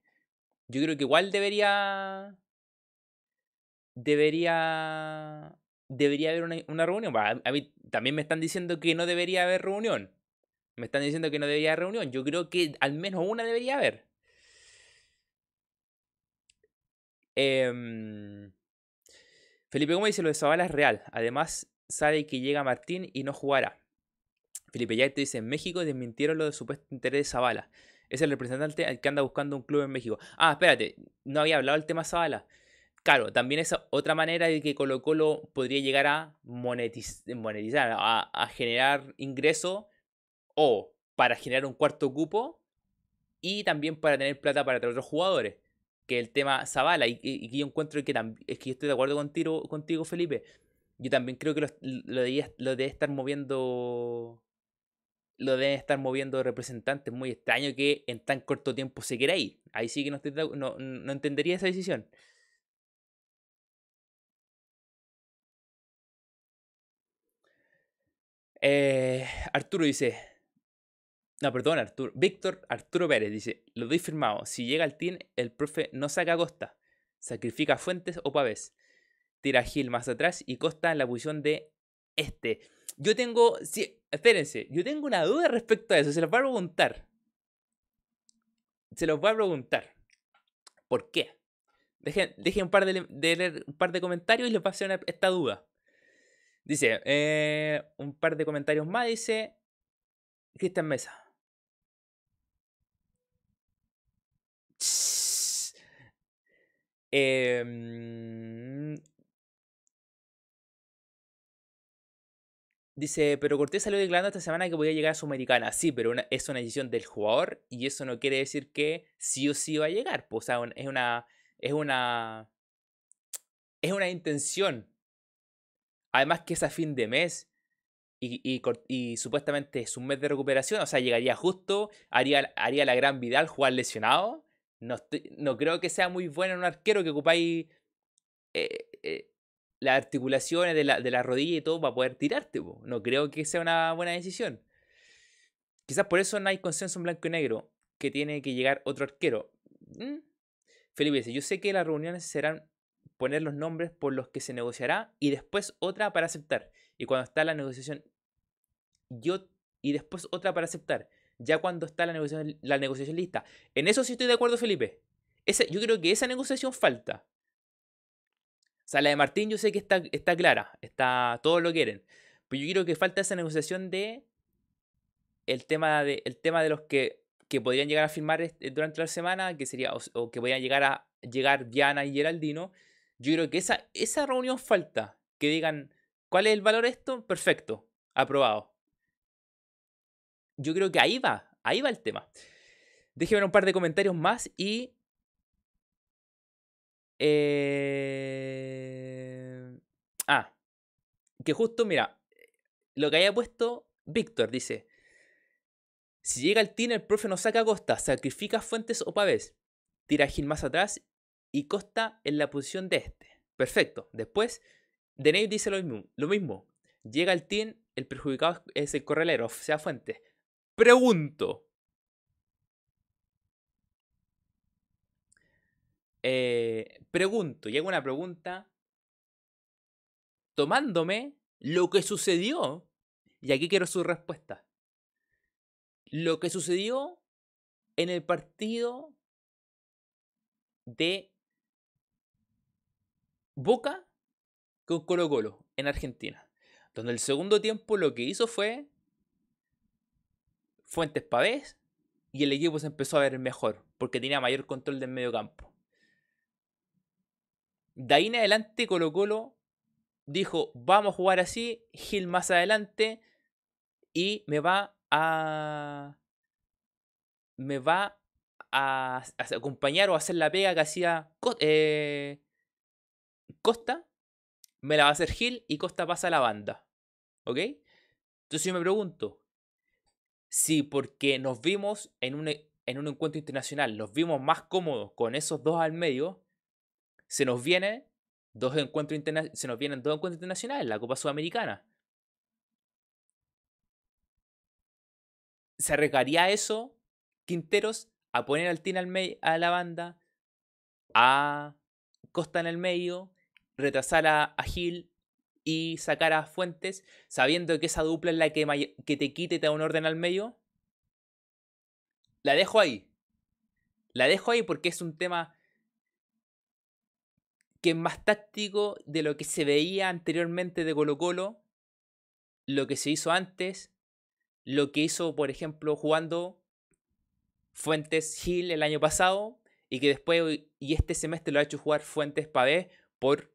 [SPEAKER 1] Yo creo que igual debería debería, debería haber una, reunión. también me están diciendo que no debería haber reunión. Me están diciendo que no debería haber reunión. Yo creo que al menos una debería haber. Em, Felipe Gómez dice lo de Zavala es real. Además, sabe que llega Martín y no jugará. Felipe te dice, en México desmintieron lo de supuesto interés de Zavala. Es el representante que anda buscando un club en México. Ah, espérate, no había hablado del tema Zavala claro, también es otra manera de que Colo Colo podría llegar a monetizar, a, generar ingreso o para generar un cuarto cupo y también para tener plata para otros jugadores. Que el tema Zavala, y, que yo encuentro que es que yo estoy de acuerdo contigo, contigo Felipe. Yo también creo que lo, estar moviendo lo deben estar moviendo representantes. Muy extraño que en tan
[SPEAKER 2] corto tiempo se quiera ir. Ahí sí que no, no entendería esa decisión. Eh, Arturo dice. No, perdón, Arturo. Víctor Arturo Pérez
[SPEAKER 1] dice: Lo doy firmado. Si llega al team, el profe no saca a Costa. Sacrifica Fuentes o Pavés. Tira a Gil más atrás y Costa en la posición de este. Yo tengo. espérense. Yo tengo una duda respecto a eso. Se los voy a preguntar. Se los voy a preguntar. ¿Por qué? Dejen, dejen un, par de, un par de comentarios y les voy a hacer esta duda. Dice, eh, un par de comentarios más, dice en Mesa.
[SPEAKER 2] Em, dice,
[SPEAKER 1] pero Cortés salió declarando esta semana que podía llegar a su americana? Sí, pero es una decisión del jugador y eso no quiere decir que sí o sí va a llegar. Pues, o sea, es una, es una, es una intención Además que es a fin de mes y, supuestamente es un mes de recuperación, o sea, llegaría justo, haría, haría la gran Vidal jugar lesionado. No, creo que sea muy bueno un arquero que ocupáis eh, eh, las articulaciones de la, rodilla y todo para poder tirarte. No creo que sea una buena decisión. Quizás por eso no hay consenso en blanco y negro que tiene que llegar otro arquero. Mm. Felipe dice, yo sé que las reuniones serán poner los nombres por los que se negociará y después otra para aceptar. Y cuando está la negociación, yo, y después otra para aceptar. Ya cuando está la negociación, la negociación lista. En eso sí estoy de acuerdo, Felipe. Ese, yo creo que esa negociación falta. O sea, la de Martín yo sé que está, está clara, está, todos lo quieren. Pero yo creo que falta esa negociación de el tema de, el tema de los que, que podrían llegar a firmar durante la semana, que sería, o, o que podrían llegar a llegar Diana y Geraldino, yo creo que esa, esa reunión falta. Que digan, ¿cuál es el valor esto? Perfecto, aprobado. Yo creo que ahí va, ahí va el tema. Déjenme un par de comentarios más y... Eh, ah, que justo, mira, lo que haya puesto Víctor dice, si llega el team, el profe nos saca a costa, sacrifica fuentes o pavés, tira Gil más atrás y Costa en la posición de este. Perfecto. Después, Deney dice lo mismo, lo mismo. Llega el team, el perjudicado es el corralero, o sea, fuente Pregunto. Eh, pregunto, llega una pregunta tomándome lo que sucedió, y aquí quiero su respuesta. Lo que sucedió en el partido de Boca con Colo Colo en Argentina, donde el segundo tiempo lo que hizo fue Fuentes Pavés y el equipo se empezó a ver mejor, porque tenía mayor control del medio campo. De ahí en adelante Colo Colo dijo, vamos a jugar así, Gil más adelante y me va a... Me va a, acompañar o hacer la pega que hacía eh, Costa me la va a hacer Gil y Costa pasa a la banda. ¿Ok? Entonces yo me pregunto, si porque nos vimos en un, e, en un encuentro internacional, nos vimos más cómodos con esos dos al medio, se nos vienen dos encuentros, interna se nos vienen dos encuentros internacionales, la Copa Sudamericana. ¿Se arriesgaría eso, Quinteros, a poner al team al a la banda, a Costa en el medio retrasar a, Gil y sacar a Fuentes, sabiendo que esa dupla es la que, te quite te da un orden al medio? La dejo ahí. La dejo ahí porque es un tema que es más táctico de lo que se veía anteriormente de Colo Colo, lo que se hizo antes, lo que hizo, por ejemplo, jugando Fuentes Gil el año pasado y que después y este semestre lo ha hecho jugar Fuentes Pavé por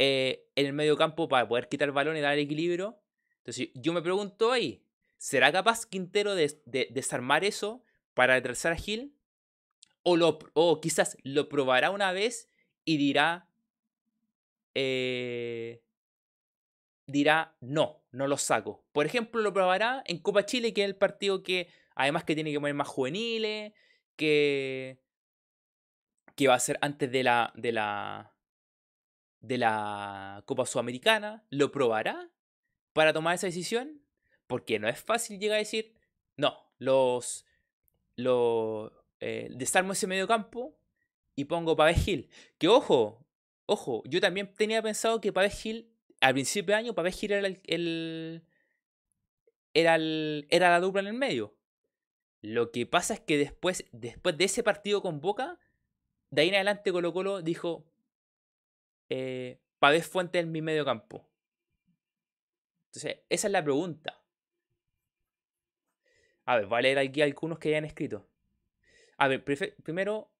[SPEAKER 1] eh, en el medio campo para poder quitar el balón y dar equilibrio. Entonces yo me pregunto ahí, ¿será capaz Quintero de, desarmar eso para retrasar a Gil? O, quizás lo probará una vez y dirá, eh, dirá, no, no lo saco. Por ejemplo, lo probará en Copa Chile, que es el partido que además que tiene que poner más juveniles, que, que va a ser antes de la, de la, de la Copa Sudamericana, lo probará para tomar esa decisión, porque no es fácil llegar a decir, no, los, eh, desarmo ese medio campo y pongo Pavés Gil. Que ojo, ojo, yo también tenía pensado que Pavés Gil, al principio de año, Pavés Gil era era, el, era la dupla en el medio. Lo que pasa es que después, después de ese partido con Boca, de ahí en adelante Colo Colo dijo, eh, fuente fuente en mi medio campo? Entonces, esa es la pregunta. A ver, voy a leer aquí algunos que hayan escrito. A ver, primero,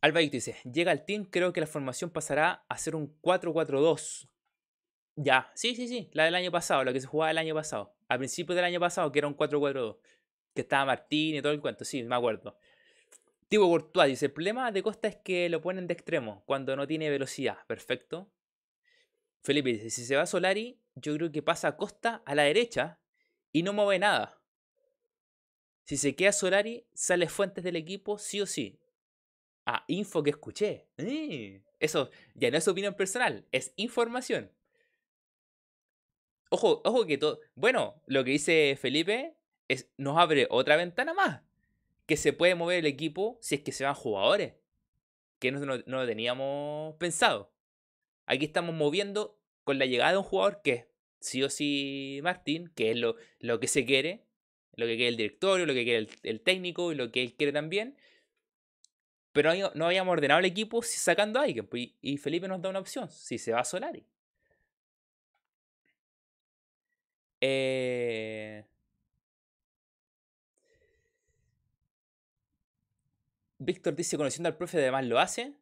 [SPEAKER 1] Albaíto dice, llega al team, creo que la formación pasará a ser un 4-4-2. Ya, sí, sí, sí, la del año pasado, la que se jugaba el año pasado. al principio del año pasado, que era un 4-4-2. Que estaba Martín y todo el cuento, sí, me acuerdo. Tibo Courtois dice, el problema de Costa es que lo ponen de extremo, cuando no tiene velocidad. Perfecto. Felipe dice, si se va Solari, yo creo que pasa Costa a la derecha y no mueve nada. Si se queda Solari, sale Fuentes del equipo sí o sí a info que escuché. eso ya no es opinión personal, es información. Ojo, ojo que todo. Bueno, lo que dice Felipe es, nos abre otra ventana más. Que se puede mover el equipo si es que se van jugadores. Que no, no, lo teníamos pensado. Aquí estamos moviendo con la llegada de un jugador que es sí o sí Martín, que es lo, lo que se quiere, lo que quiere el directorio, lo que quiere el, el técnico y lo que él quiere también. Pero no, habíamos ordenado el equipo sacando a alguien. Pues, y, Felipe nos da una opción. Si se va a Solari. Eh, Víctor dice, conociendo al profe, además lo hace.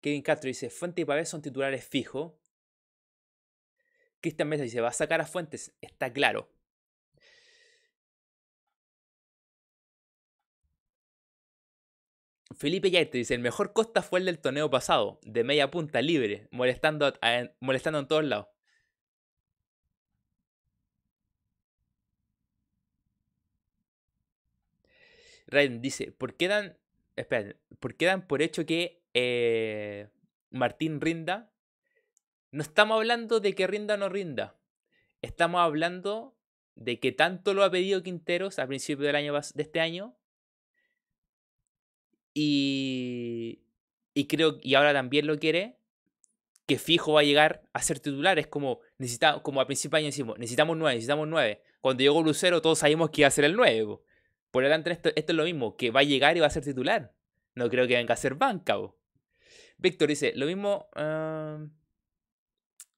[SPEAKER 1] Kevin Castro dice, Fuente y Pavé son titulares fijos. Cristian Mesa
[SPEAKER 2] dice, va a sacar a Fuentes, está claro. Felipe Yaite dice, el mejor Costa fue el del
[SPEAKER 1] torneo pasado, de media punta, libre, molestando, molestando en todos lados. Raiden dice, ¿por qué dan, ¿por por hecho que eh, Martín rinda? No estamos hablando de que rinda o no rinda. Estamos hablando de que tanto lo ha pedido Quinteros a principio del año de este año y, creo, y ahora también lo quiere, que fijo va a llegar a ser titular. Es como, necesita, como a principio de año decimos, necesitamos nueve, necesitamos nueve. Cuando llegó Lucero, todos sabíamos que iba a ser el nueve. Por elante esto, esto, es lo mismo, que va a llegar y va a ser titular. No creo que venga a ser banca. Víctor dice, lo mismo, ah,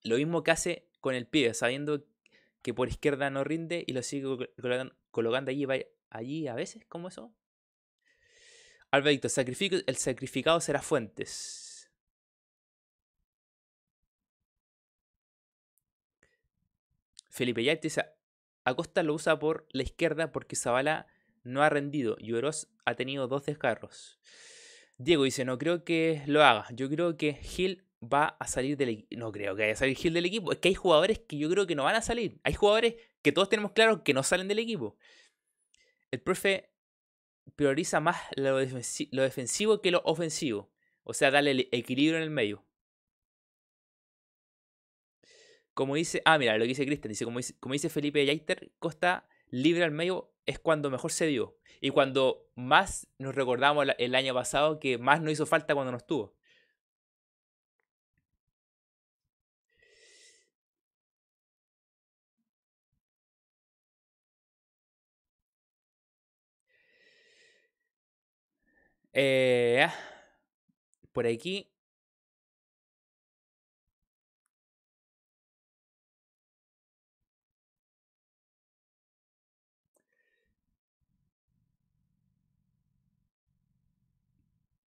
[SPEAKER 1] lo mismo que hace con el pibe, sabiendo que por izquierda no rinde y lo sigue colocando, colocando allí, allí a
[SPEAKER 2] veces, como eso.
[SPEAKER 1] Alberto, el, el sacrificado será Fuentes. Felipe Yates dice, Acosta lo usa por la izquierda porque Zavala no ha rendido y Oroz ha tenido dos descarros. Diego dice, no creo que lo haga. Yo creo que Gil va a salir del equipo. No creo que vaya a salir Gil del equipo. Es que hay jugadores que yo creo que no van a salir. Hay jugadores que todos tenemos claro que no salen del equipo. El profe prioriza más lo, defensivo que lo ofensivo. O sea, darle el equilibrio en el medio. Como dice, ah, mira, lo que dice Cristian, dice como, dice, Felipe Yaiter, Costa libre al medio es cuando mejor se dio. Y cuando más nos recordamos el año pasado que más nos hizo falta cuando nos tuvo.
[SPEAKER 2] Eh, por aquí.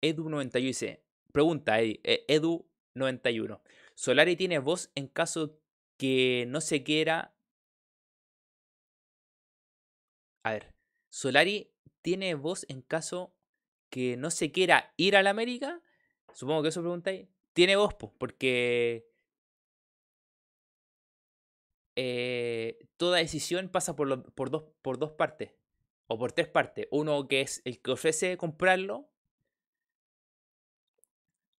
[SPEAKER 2] Edu91 dice, pregunta
[SPEAKER 1] eh, Edu91, ¿Solari tiene voz en caso que no se quiera... A ver, ¿Solari tiene voz en caso que no se quiera ir a la América? Supongo que eso preguntáis. Tiene voz, porque eh, toda decisión pasa por, por, dos, por dos partes, o por tres partes. Uno que es el que ofrece comprarlo,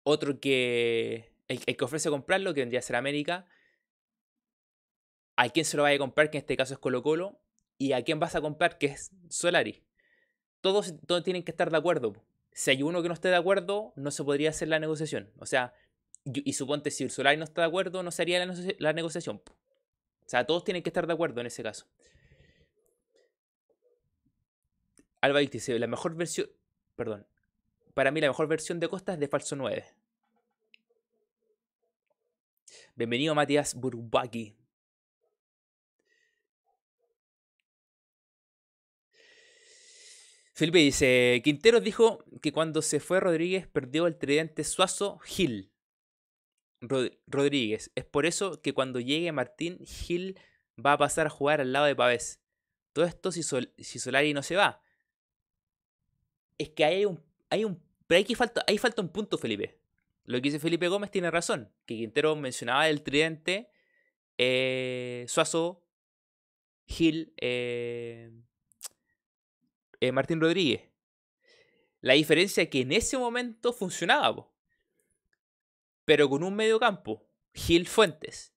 [SPEAKER 1] otro que el, que ofrece comprarlo, que vendría a ser América, a quién se lo vaya a comprar, que en este caso es Colo Colo, y a quién vas a comprar, que es Solari todos, tienen que estar de acuerdo. Si hay uno que no esté de acuerdo, no se podría hacer la negociación. O sea, y, suponte si Ursulay no está de acuerdo, no se haría la, negociación. O sea, todos tienen que estar de acuerdo en ese caso. Alba dice, la mejor versión, perdón, para mí la mejor versión de Costa es de Falso 9.
[SPEAKER 2] Bienvenido Matías Burbaki.
[SPEAKER 1] Felipe dice, Quintero dijo que cuando se fue Rodríguez perdió el tridente Suazo Gil. Rodríguez. Es por eso que cuando llegue Martín, Gil va a pasar a jugar al lado de Pavés. Todo esto si, Solari no se va. Es que hay un... Hay un pero ahí falta, falta un punto, Felipe. Lo que dice Felipe Gómez tiene razón. Que Quintero mencionaba el tridente eh, Suazo, Gil, eh, eh, Martín Rodríguez. La diferencia es que en ese momento funcionaba, pero con un medio campo, Gil Fuentes.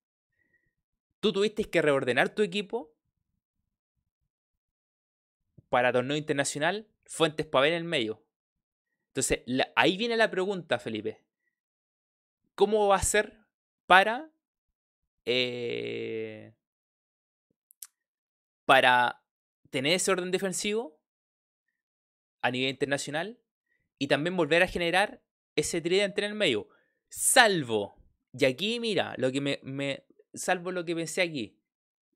[SPEAKER 1] Tú tuviste que reordenar tu equipo para torneo internacional, Fuentes para en el medio. Entonces, ahí viene la pregunta, Felipe. ¿Cómo va a ser para. Eh, para tener ese orden defensivo a nivel internacional y también volver a generar ese tridente en el medio. Salvo, y aquí mira, lo que me, salvo lo que pensé aquí,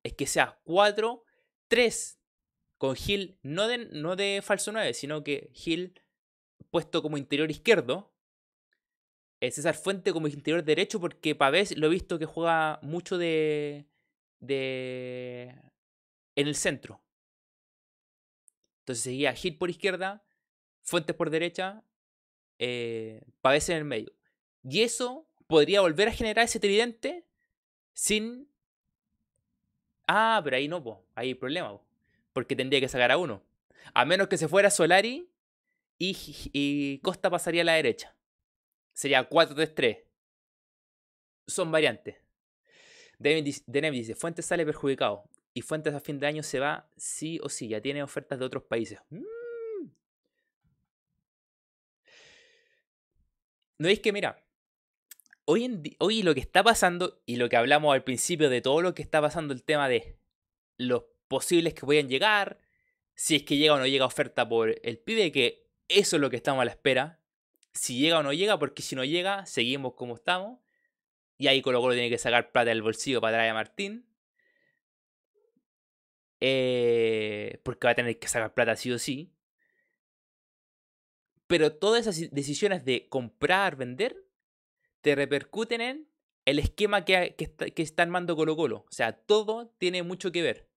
[SPEAKER 1] es que sea 4, 3, con Gil no de, no de falso 9, sino que Gil puesto como interior izquierdo, eh, César Fuente como interior derecho, porque Pavés lo he visto que juega mucho de, de en el centro. Entonces seguía Hit por izquierda, Fuentes por derecha, eh, en el medio. Y eso podría volver a generar ese tridente sin. Ah, pero ahí no, ahí hay problema, porque tendría que sacar a uno. A menos que se fuera Solari y, y Costa pasaría a la derecha. Sería 4-3-3. Son variantes. Denem dice, Fuentes sale perjudicado y Fuentes a fin de año se va sí o sí, ya tiene ofertas de otros países. Mm. No es que, mira, hoy, en hoy lo que está pasando y lo que hablamos al principio de todo lo que está pasando, el tema de los posibles que puedan llegar, si es que llega o no llega oferta por el pibe, que eso es lo que estamos a la espera. Si llega o no llega, porque si no llega, seguimos como estamos. Y ahí Colo Colo tiene que sacar plata del bolsillo para traer a Martín. Eh, porque va a tener que sacar plata sí o sí. Pero todas esas decisiones de comprar, vender, te repercuten en el esquema que, que, está, que armando Colo Colo. O sea, todo
[SPEAKER 2] tiene mucho que ver.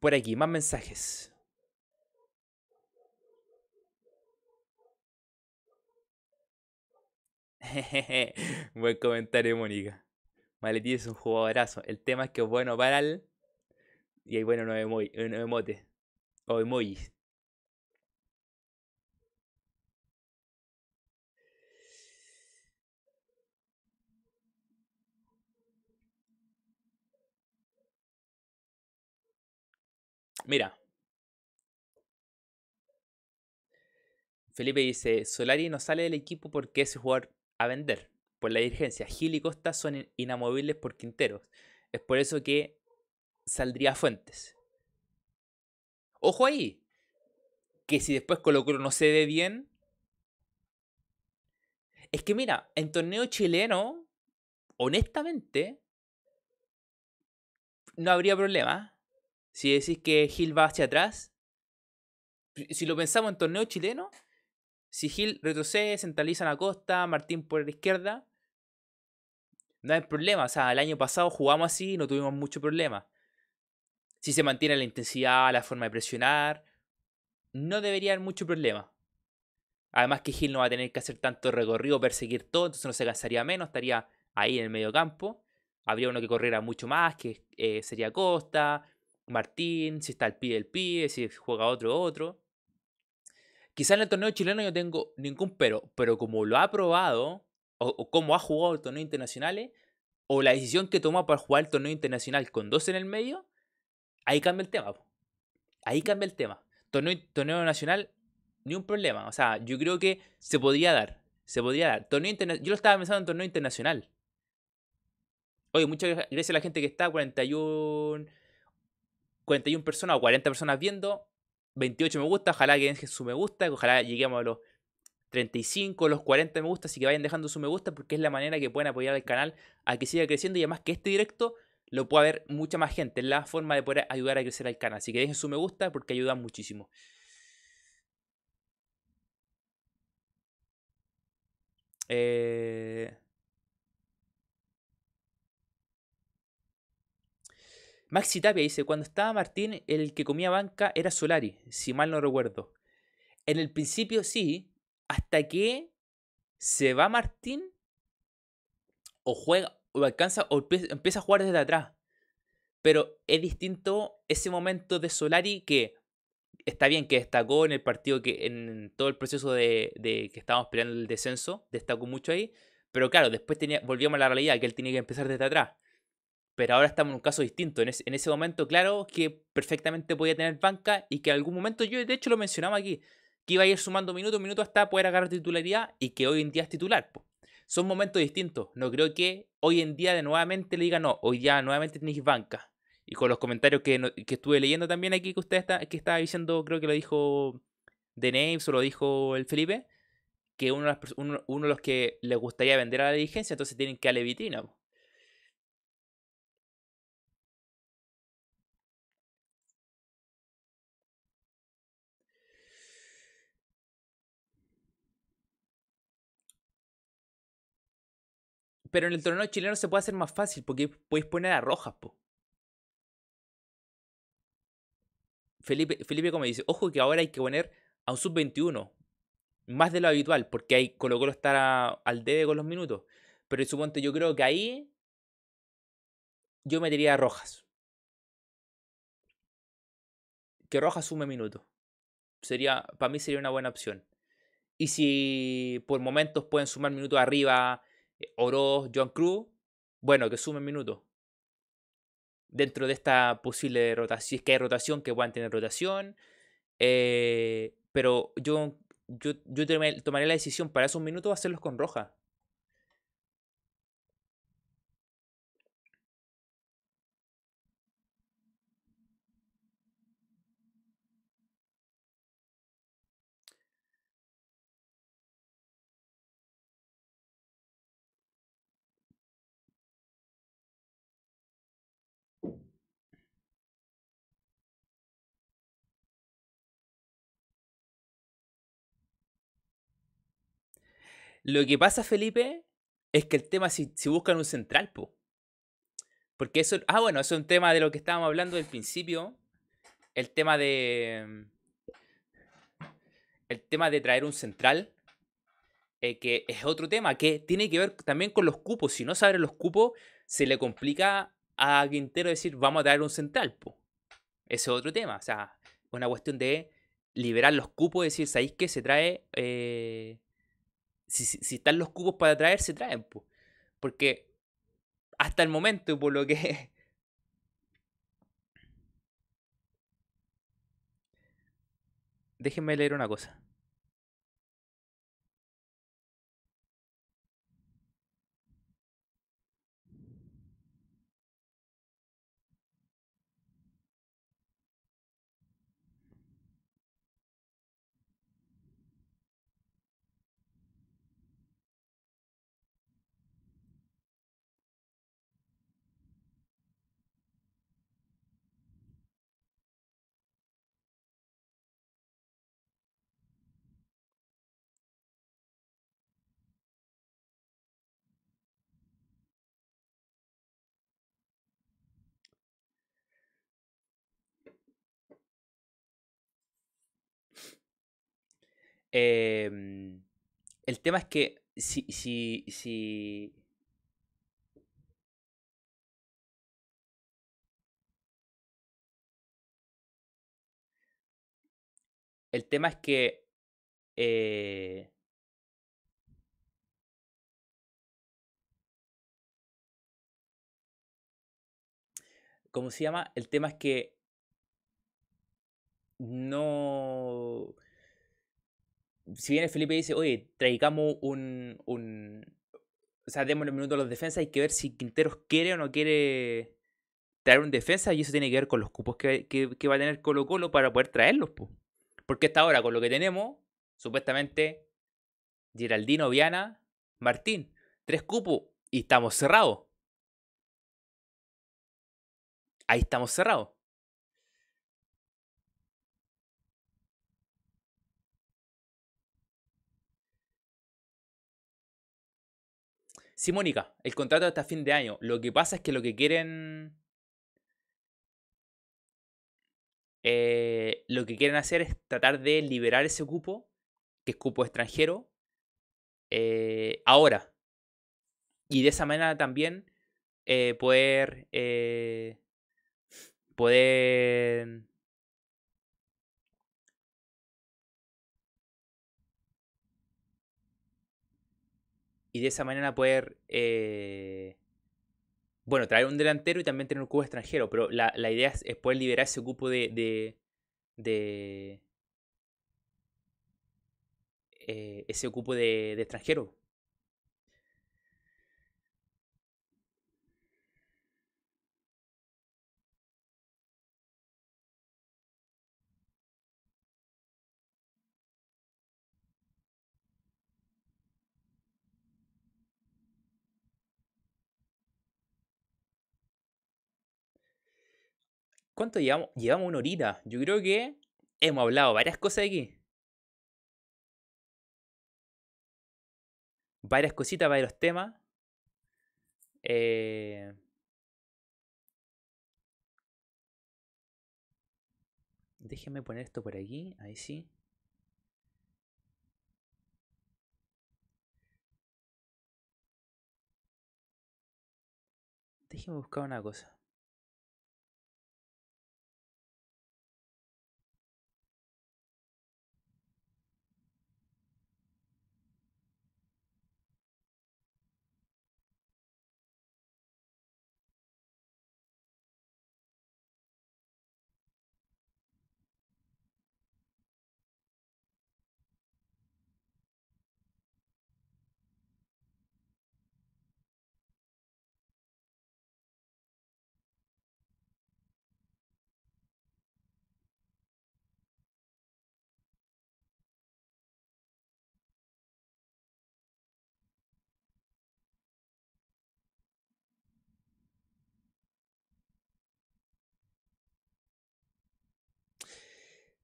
[SPEAKER 1] por aquí, más mensajes. Buen comentario, Mónica. Maletín es un jugadorazo. El tema es que es bueno para él Y hay bueno, no muy,
[SPEAKER 2] emote. O emojis. Mira. Felipe dice,
[SPEAKER 1] Solari no sale del equipo porque ese jugador a vender. Por la dirigencia, Gil y Costa son inamovibles por Quinteros. Es por eso que saldría Fuentes. Ojo ahí, que si después Colo Colo no se ve bien. Es que mira, en torneo chileno, honestamente, no habría problema. Si decís que Gil va hacia atrás, si lo pensamos en torneo chileno, si Gil retrocede, centraliza a la costa, Martín por la izquierda. No hay problema, o sea, el año pasado jugamos así y no tuvimos mucho problema. Si se mantiene la intensidad, la forma de presionar, no debería haber mucho problema. Además que Gil no va a tener que hacer tanto recorrido, perseguir todo, entonces no se cansaría menos, estaría ahí en el medio campo. Habría uno que corriera mucho más, que eh, sería Costa, Martín, si está el pie, del pie, si juega otro, otro. Quizá en el torneo chileno yo tengo ningún pero, pero como lo ha probado, o, como ha jugado el torneo internacionales, o la decisión que toma para jugar el torneo internacional con dos en el medio, ahí cambia el tema. Ahí cambia el tema. Torneo, torneo nacional, ni un problema. O sea, yo creo que se podría dar. Se podría dar. Torneo yo lo estaba pensando en torneo internacional. Oye, muchas gracias a la gente que está, 41, 41 personas o 40 personas viendo. 28 me gusta, ojalá que dejen su me gusta, ojalá lleguemos a los 35, los 40 me gusta, así que vayan dejando su me gusta porque es la manera que pueden apoyar al canal a que siga creciendo y además que este directo lo pueda ver mucha más gente, es la forma de poder ayudar a crecer al canal, así que dejen su me gusta porque ayuda muchísimo. Eh... Maxi Tapia dice, cuando estaba Martín, el que comía banca era Solari, si mal no recuerdo. En el principio sí, hasta que se va Martín o juega, o alcanza, o empieza a jugar desde atrás. Pero es distinto ese momento de Solari que está bien que destacó en el partido que en todo el proceso de, que estábamos peleando el descenso, destacó mucho ahí. Pero claro, después tenía, volvíamos a la realidad que él tenía que empezar desde atrás pero ahora estamos en un caso distinto. En, ese momento, claro, que perfectamente podía tener banca y que en algún momento, yo de hecho lo mencionaba aquí, que iba a ir sumando minutos, minuto hasta poder agarrar titularidad y que hoy en día es titular. Son momentos distintos. No creo que hoy en día de nuevamente le diga no, hoy ya nuevamente tenéis banca. Y con los comentarios que, estuve leyendo también aquí que usted está, que estaba diciendo, creo que lo dijo The Names o lo dijo el Felipe, que uno de, los, uno, los que le gustaría vender a la dirigencia, entonces tienen que darle vitrina.
[SPEAKER 2] Pero en el torneo chileno se puede hacer más fácil porque podéis poner a Rojas,
[SPEAKER 1] Felipe, Felipe como dice, ojo que ahora hay que poner a un sub-21, más de lo habitual, porque ahí Colo Colo estar al debe con los minutos. Pero suponte, yo creo que ahí
[SPEAKER 2] yo metería a Rojas. Que Rojas sume minutos. Sería, para mí sería una buena opción. Y
[SPEAKER 1] si por momentos pueden sumar minutos arriba, eh, Oro, John Cruz, bueno, que sumen minutos. Dentro de esta posible rotación, si es que hay rotación, que a tener rotación. Eh, pero yo, yo, yo tomaré la decisión para esos minutos hacerlos con roja.
[SPEAKER 2] Lo que pasa, Felipe, es que el tema si, buscan un central, po.
[SPEAKER 1] Porque eso. Ah, bueno, eso es un tema de lo que estábamos hablando al principio. El tema de. El tema de traer un central. Eh, que es otro tema que tiene que ver también con los cupos. Si no saben los cupos, se le complica a Quintero decir vamos a traer un central. Po. Ese es otro tema. O sea, una cuestión de liberar los cupos, decir, ¿sabéis que se trae eh, si, si, están los cubos para traer, se traen. Porque hasta el momento, por lo que...
[SPEAKER 2] Déjenme leer una cosa. Em, el tema es que si, si, si... El tema es que... Eh... ¿Cómo se llama? El tema es que
[SPEAKER 1] no si viene Felipe dice, oye, traigamos un, un o sea, démosle un minuto a los defensas, hay que ver si Quinteros quiere o no quiere traer un defensa y eso tiene que ver con los cupos que, va a tener Colo Colo para poder traerlos. pues Porque hasta ahora, con lo que tenemos, supuestamente Geraldino, Viana, Martín, tres cupos y estamos cerrados.
[SPEAKER 2] Ahí estamos cerrados. Sí, Mónica, el contrato hasta fin de año. Lo que pasa es que lo que quieren.
[SPEAKER 1] Eh, lo que quieren hacer es tratar de liberar ese cupo, que es cupo extranjero, eh, ahora. Y de esa manera también
[SPEAKER 2] eh, poder. poder y de esa manera poder, eh,
[SPEAKER 1] bueno, traer un delantero y también tener un cubo extranjero, pero la, idea es, poder liberar ese cupo de, de, eh, ese
[SPEAKER 2] cupo de extranjero.
[SPEAKER 1] ¿Cuánto llevamos? Llevamos una horita. Yo
[SPEAKER 2] creo que hemos hablado varias cosas aquí. Varias cositas, varios temas. Eh, Déjenme poner esto por aquí. Ahí sí. Déjenme buscar una cosa.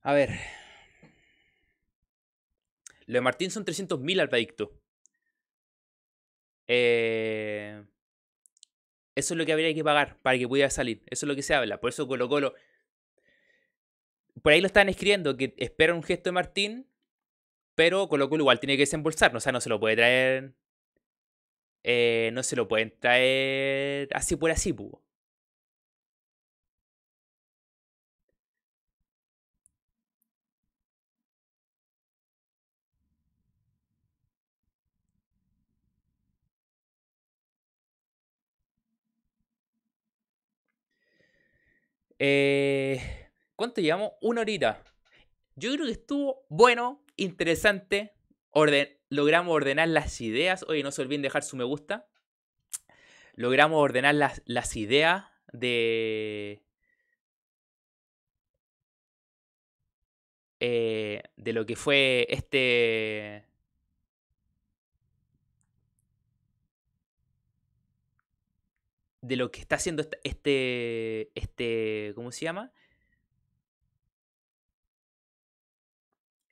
[SPEAKER 1] A ver. Lo de Martín son 300.000 al predicto. Eh, eso es lo que habría que pagar para que pudiera salir. Eso es lo que se habla. Por eso Colo Colo. Por ahí lo están escribiendo que esperan un gesto de Martín, pero Colo Colo igual tiene que desembolsar. O sea, no se lo puede traer. Eh, no se lo pueden traer
[SPEAKER 2] así por así, pudo.
[SPEAKER 1] Eh, ¿Cuánto llevamos? Una horita. Yo creo que estuvo bueno, interesante. Orden, logramos ordenar las ideas. Oye, no se olviden dejar su me gusta. Logramos ordenar las, las ideas de... Eh, de lo que fue este de lo que está haciendo este, este, ¿cómo se llama?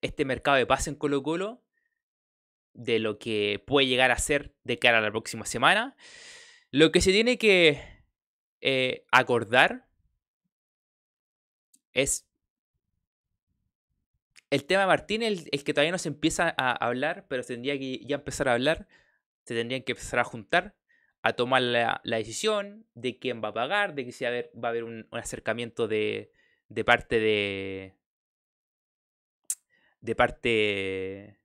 [SPEAKER 1] Este mercado de pase en Colo Colo, de lo que puede llegar a ser de cara a la próxima semana. Lo que se tiene que eh, acordar es el tema de Martín, el, el, que todavía no se empieza a hablar, pero tendría que ya empezar a hablar, se tendrían que empezar a juntar a tomar la, decisión de quién va a pagar, de que si va a haber, un, acercamiento de, de, parte de. de parte.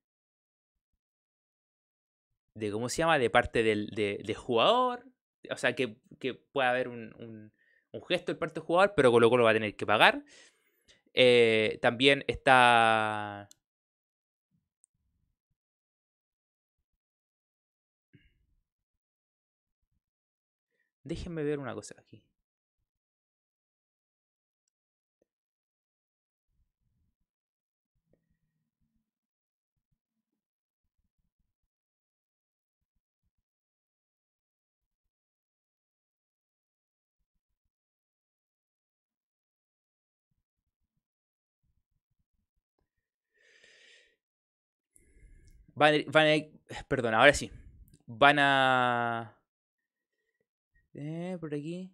[SPEAKER 1] de cómo se llama, de parte del, jugador. O sea, que, que pueda haber un, gesto de parte del jugador, pero con lo cual lo va a tener que pagar.
[SPEAKER 2] Eh, también está Déjenme ver una cosa aquí. Van a, van perdón, ahora sí. Van a eh, por aquí.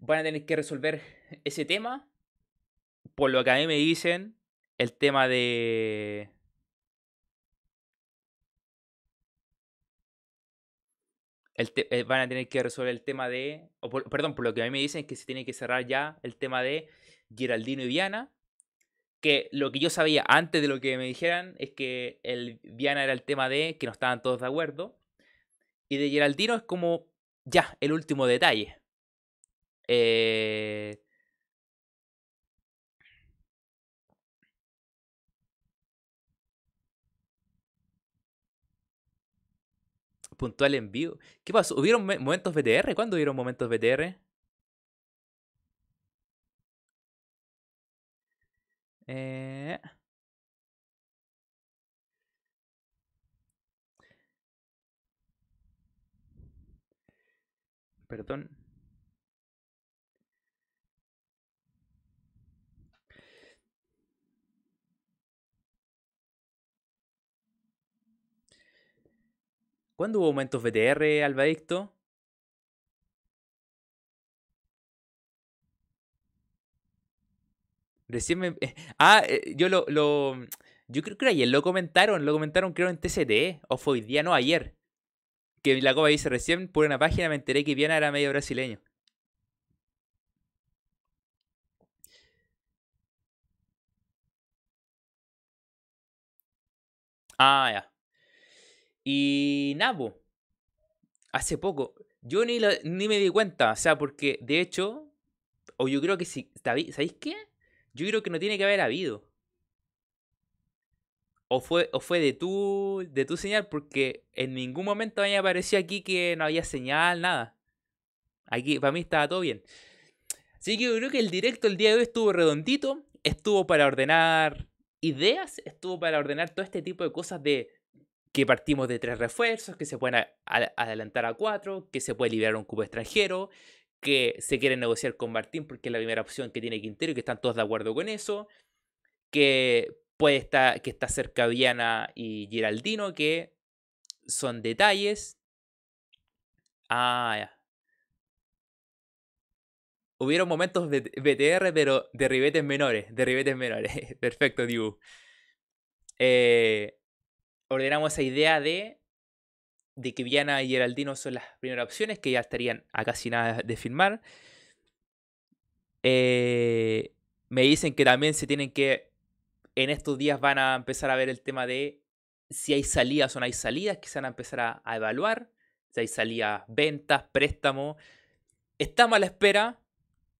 [SPEAKER 2] Van a tener que resolver ese tema.
[SPEAKER 1] Por lo que a mí me dicen, el tema de... El eh, van a tener que resolver el tema de... O perdón, por lo que a mí me dicen que se tiene que cerrar ya el tema de Geraldino y Viana que lo que yo sabía antes de lo que me dijeran es que el Viana era el tema de que no estaban todos de acuerdo. Y de Geraldino es
[SPEAKER 2] como, ya, el último detalle. Eh Puntual envío. ¿Qué pasó? ¿Hubieron momentos BTR? ¿Cuándo hubieron momentos BTR? Eh... Perdón. ¿Cuándo hubo aumentos BTR, Albadicto? Recién me... Ah, eh, yo lo, lo... Yo creo que ayer lo
[SPEAKER 1] comentaron, lo comentaron creo en TCT, o fue hoy día, no, ayer. Que la copa dice recién, por una página me enteré que Viana era medio brasileño.
[SPEAKER 2] Ah, ya. Y Nabo hace
[SPEAKER 1] poco, yo ni, ni me di cuenta, o sea, porque de hecho, o yo creo que si, ¿sabéis qué? yo creo que no tiene que haber habido. O fue, o fue de, tu, de tu señal, porque en ningún momento me apareció aquí que no había señal, nada. Aquí, para mí estaba todo bien. Así que yo creo que el directo el día de hoy estuvo redondito, estuvo para ordenar ideas, estuvo para ordenar todo este tipo de cosas de que partimos de tres refuerzos, que se pueden adelantar a cuatro, que se puede liberar un cubo extranjero, que se quieren negociar con Martín porque es la primera opción que tiene Quintero y que están todos de acuerdo con eso, que puede estar, que está cerca Viana y Giraldino, que son detalles. Ah, ya. Hubieron momentos de BTR, pero de ribetes menores, de ribetes menores. Perfecto, Dibu. Eh, ordenamos esa idea de de que Viana y Geraldino son las primeras opciones, que ya estarían a casi nada de firmar. Eh, me dicen que también se tienen que, en estos días van a empezar a ver el tema de si hay salidas o no hay salidas, que se van a empezar a, evaluar, si hay salidas, ventas, préstamos. Estamos a la espera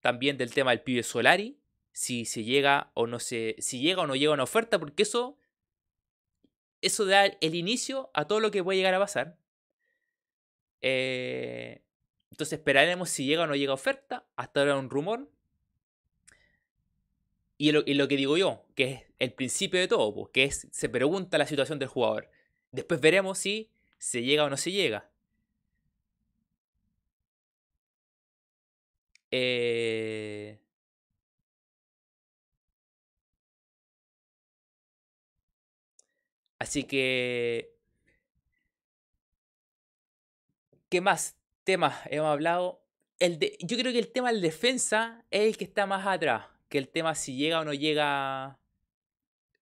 [SPEAKER 1] también del tema del pibe Solari, si se llega o no se, si llega o no llega una oferta, porque eso, eso da el inicio a todo lo que puede llegar a pasar. Eh, entonces esperaremos si llega o no llega oferta. Hasta ahora un rumor. Y lo, que digo yo, que es el principio de todo, Que es, se pregunta la situación del jugador. Después veremos si se llega o no se llega.
[SPEAKER 2] Eh, así que ¿Qué más
[SPEAKER 1] temas hemos hablado? El de, yo creo que el tema del defensa es el que está más atrás que el tema si llega o no llega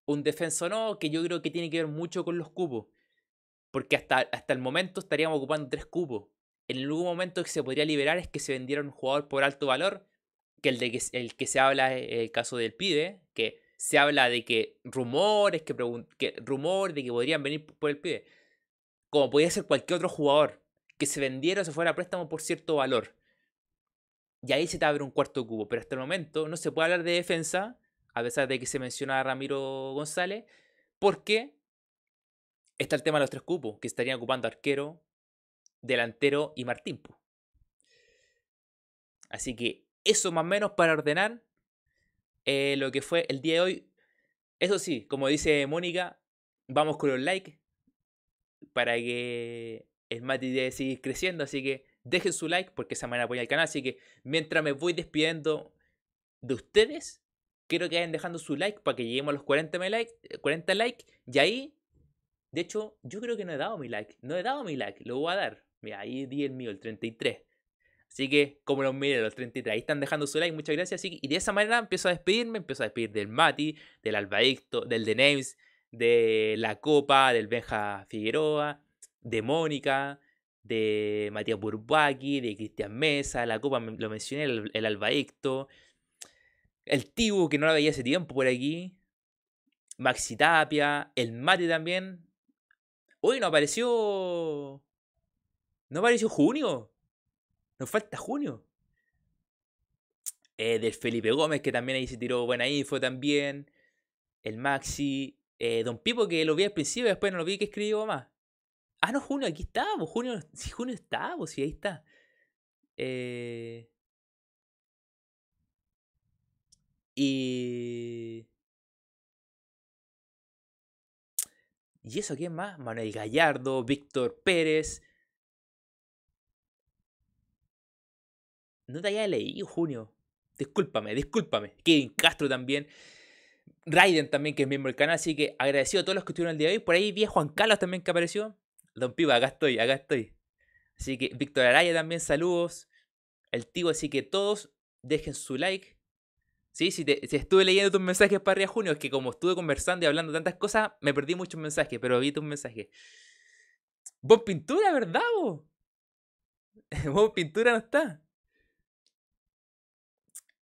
[SPEAKER 1] un defensa o no, que yo creo que tiene que ver mucho con los cupos. Porque hasta, hasta el momento estaríamos ocupando tres cupos. En único momento que se podría liberar es que se vendiera un jugador por alto valor, que el, de que, el que se habla es el caso del pibe, que se habla de que rumores, que, que rumor de que podrían venir por el pibe. Como podría ser cualquier otro jugador que se vendiera o se fuera a préstamo por cierto valor. Y ahí se te abre un cuarto cubo. Pero hasta el momento no se puede hablar de defensa, a pesar de que se menciona a Ramiro González, porque está el tema de los tres cupos, que estarían ocupando arquero, delantero y Martín. Así que eso más o menos para ordenar eh, lo que fue el día de hoy. Eso sí, como dice Mónica, vamos con los likes para que el Mati debe seguir creciendo, así que dejen su like porque esa manera apoya el canal. Así que mientras me voy despidiendo de ustedes, quiero que vayan dejando su like para que lleguemos a los 40 likes. 40 like, y ahí, de hecho, yo creo que no he dado mi like. No he dado mi like, lo voy a dar. Mira, ahí di el mío, el 33. Así que, como los miren, los 33, ahí están dejando su like, muchas gracias. Así y de esa manera empiezo a despedirme, empiezo a despedir del Mati, del Albaicto, del The Names, de la Copa, del Benja Figueroa, de Mónica, de Matías Burbaki, de Cristian Mesa, la Copa, lo mencioné, el, el Albaicto, el Tibu, que no la veía hace tiempo por aquí, Maxi Tapia, el Mate también. Hoy no apareció. No apareció junio. Nos falta junio. Eh, del Felipe Gómez, que también ahí se tiró buena info también. El Maxi. Eh, Don Pipo, que lo vi al principio, y después no lo vi que escribió más. Ah, no, junio, aquí estábamos. Pues, junio, si junio vos pues, y ahí
[SPEAKER 2] está. Eh... Y.
[SPEAKER 1] ¿Y eso quién más? Manuel Gallardo, Víctor Pérez. No te había leído, Junio. Discúlpame, discúlpame. Kevin Castro también. Raiden también, que es miembro del canal. Así que agradecido a todos los que estuvieron el día de hoy. Por ahí vi a Juan Carlos también que apareció. Don piva acá estoy, acá estoy. Así que Víctor Araya también, saludos. El tío, así que todos dejen su like. Sí, si, estuve leyendo tus mensajes para Ría Junio, es que como estuve conversando y hablando tantas cosas, me perdí muchos mensajes, pero vi tus mensajes. vos Pintura, ¿verdad? Vos? vos Pintura no está.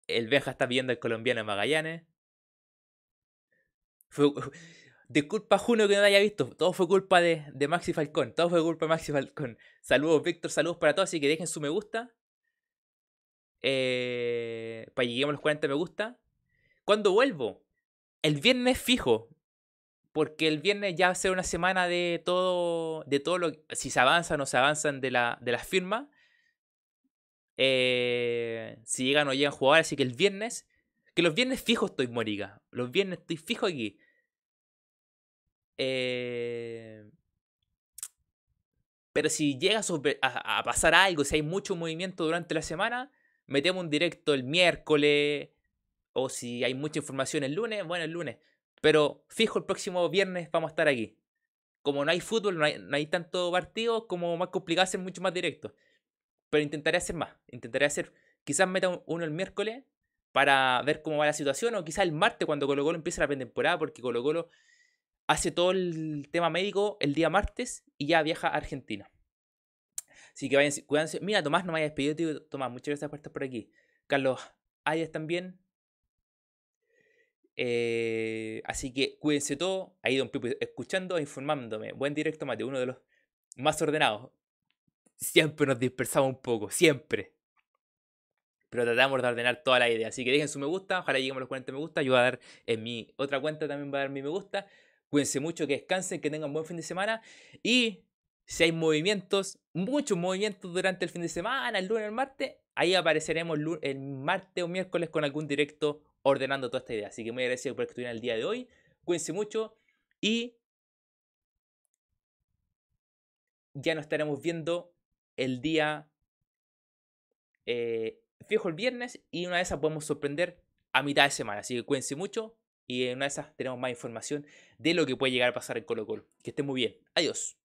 [SPEAKER 1] El Benja está viendo el colombiano Magallanes. Disculpa culpa Juno que no te haya visto. Todo fue culpa de, de, Maxi Falcón. Todo fue culpa de Maxi Falcón. Saludos, Víctor. Saludos para todos. Así que dejen su me gusta. Eh, para lleguemos a los 40 me gusta. ¿Cuándo vuelvo? El viernes fijo. Porque el viernes ya va a ser una semana de todo. De todo lo Si se avanzan o no se avanzan de la, de firma. Eh, si llegan o llegan jugadores. Así que el viernes. Que los viernes fijos estoy, moriga Los viernes estoy fijo aquí. Eh, pero si llega a, pasar algo, si hay mucho movimiento durante la semana, metemos un directo el miércoles. O si hay mucha información el lunes, bueno, el lunes. Pero fijo, el próximo viernes vamos a estar aquí. Como no hay fútbol, no hay, tanto partido, como más complicado hacer mucho más directo. Pero intentaré hacer más. Intentaré hacer. Quizás meta uno el miércoles para ver cómo va la situación. O quizás el martes cuando Colo Colo empiece la pretemporada. Porque Colo Colo hace todo el tema médico el día martes y ya viaja a Argentina. Así que vayan, cuídense. Mira, Tomás, no me haya despedido. tío. Tomás, muchas gracias por estar por aquí. Carlos Arias también. Eh, así que cuídense todo. Ahí Don Pipo escuchando e informándome. Buen directo, Mate, uno de los más ordenados. Siempre nos dispersamos un poco, siempre. Pero tratamos de ordenar toda la idea. Así que dejen su me gusta. Ojalá lleguemos a los 40 me gusta. Yo voy a dar en mi otra cuenta también va a dar mi me gusta. Cuídense mucho, que descansen, que tengan buen fin de semana. Y si hay movimientos, muchos movimientos durante el fin de semana, el lunes, el martes, ahí apareceremos el, martes o miércoles con algún directo ordenando toda esta idea. Así que muy agradecido por que estuvieran el día de hoy. Cuídense mucho y ya nos estaremos viendo el día eh, fijo el viernes y una de esas podemos sorprender a mitad de semana. Así que cuídense mucho, y en una de esas tenemos más información de lo que puede llegar a pasar en Colo
[SPEAKER 2] Colo. Que estén muy bien. Adiós.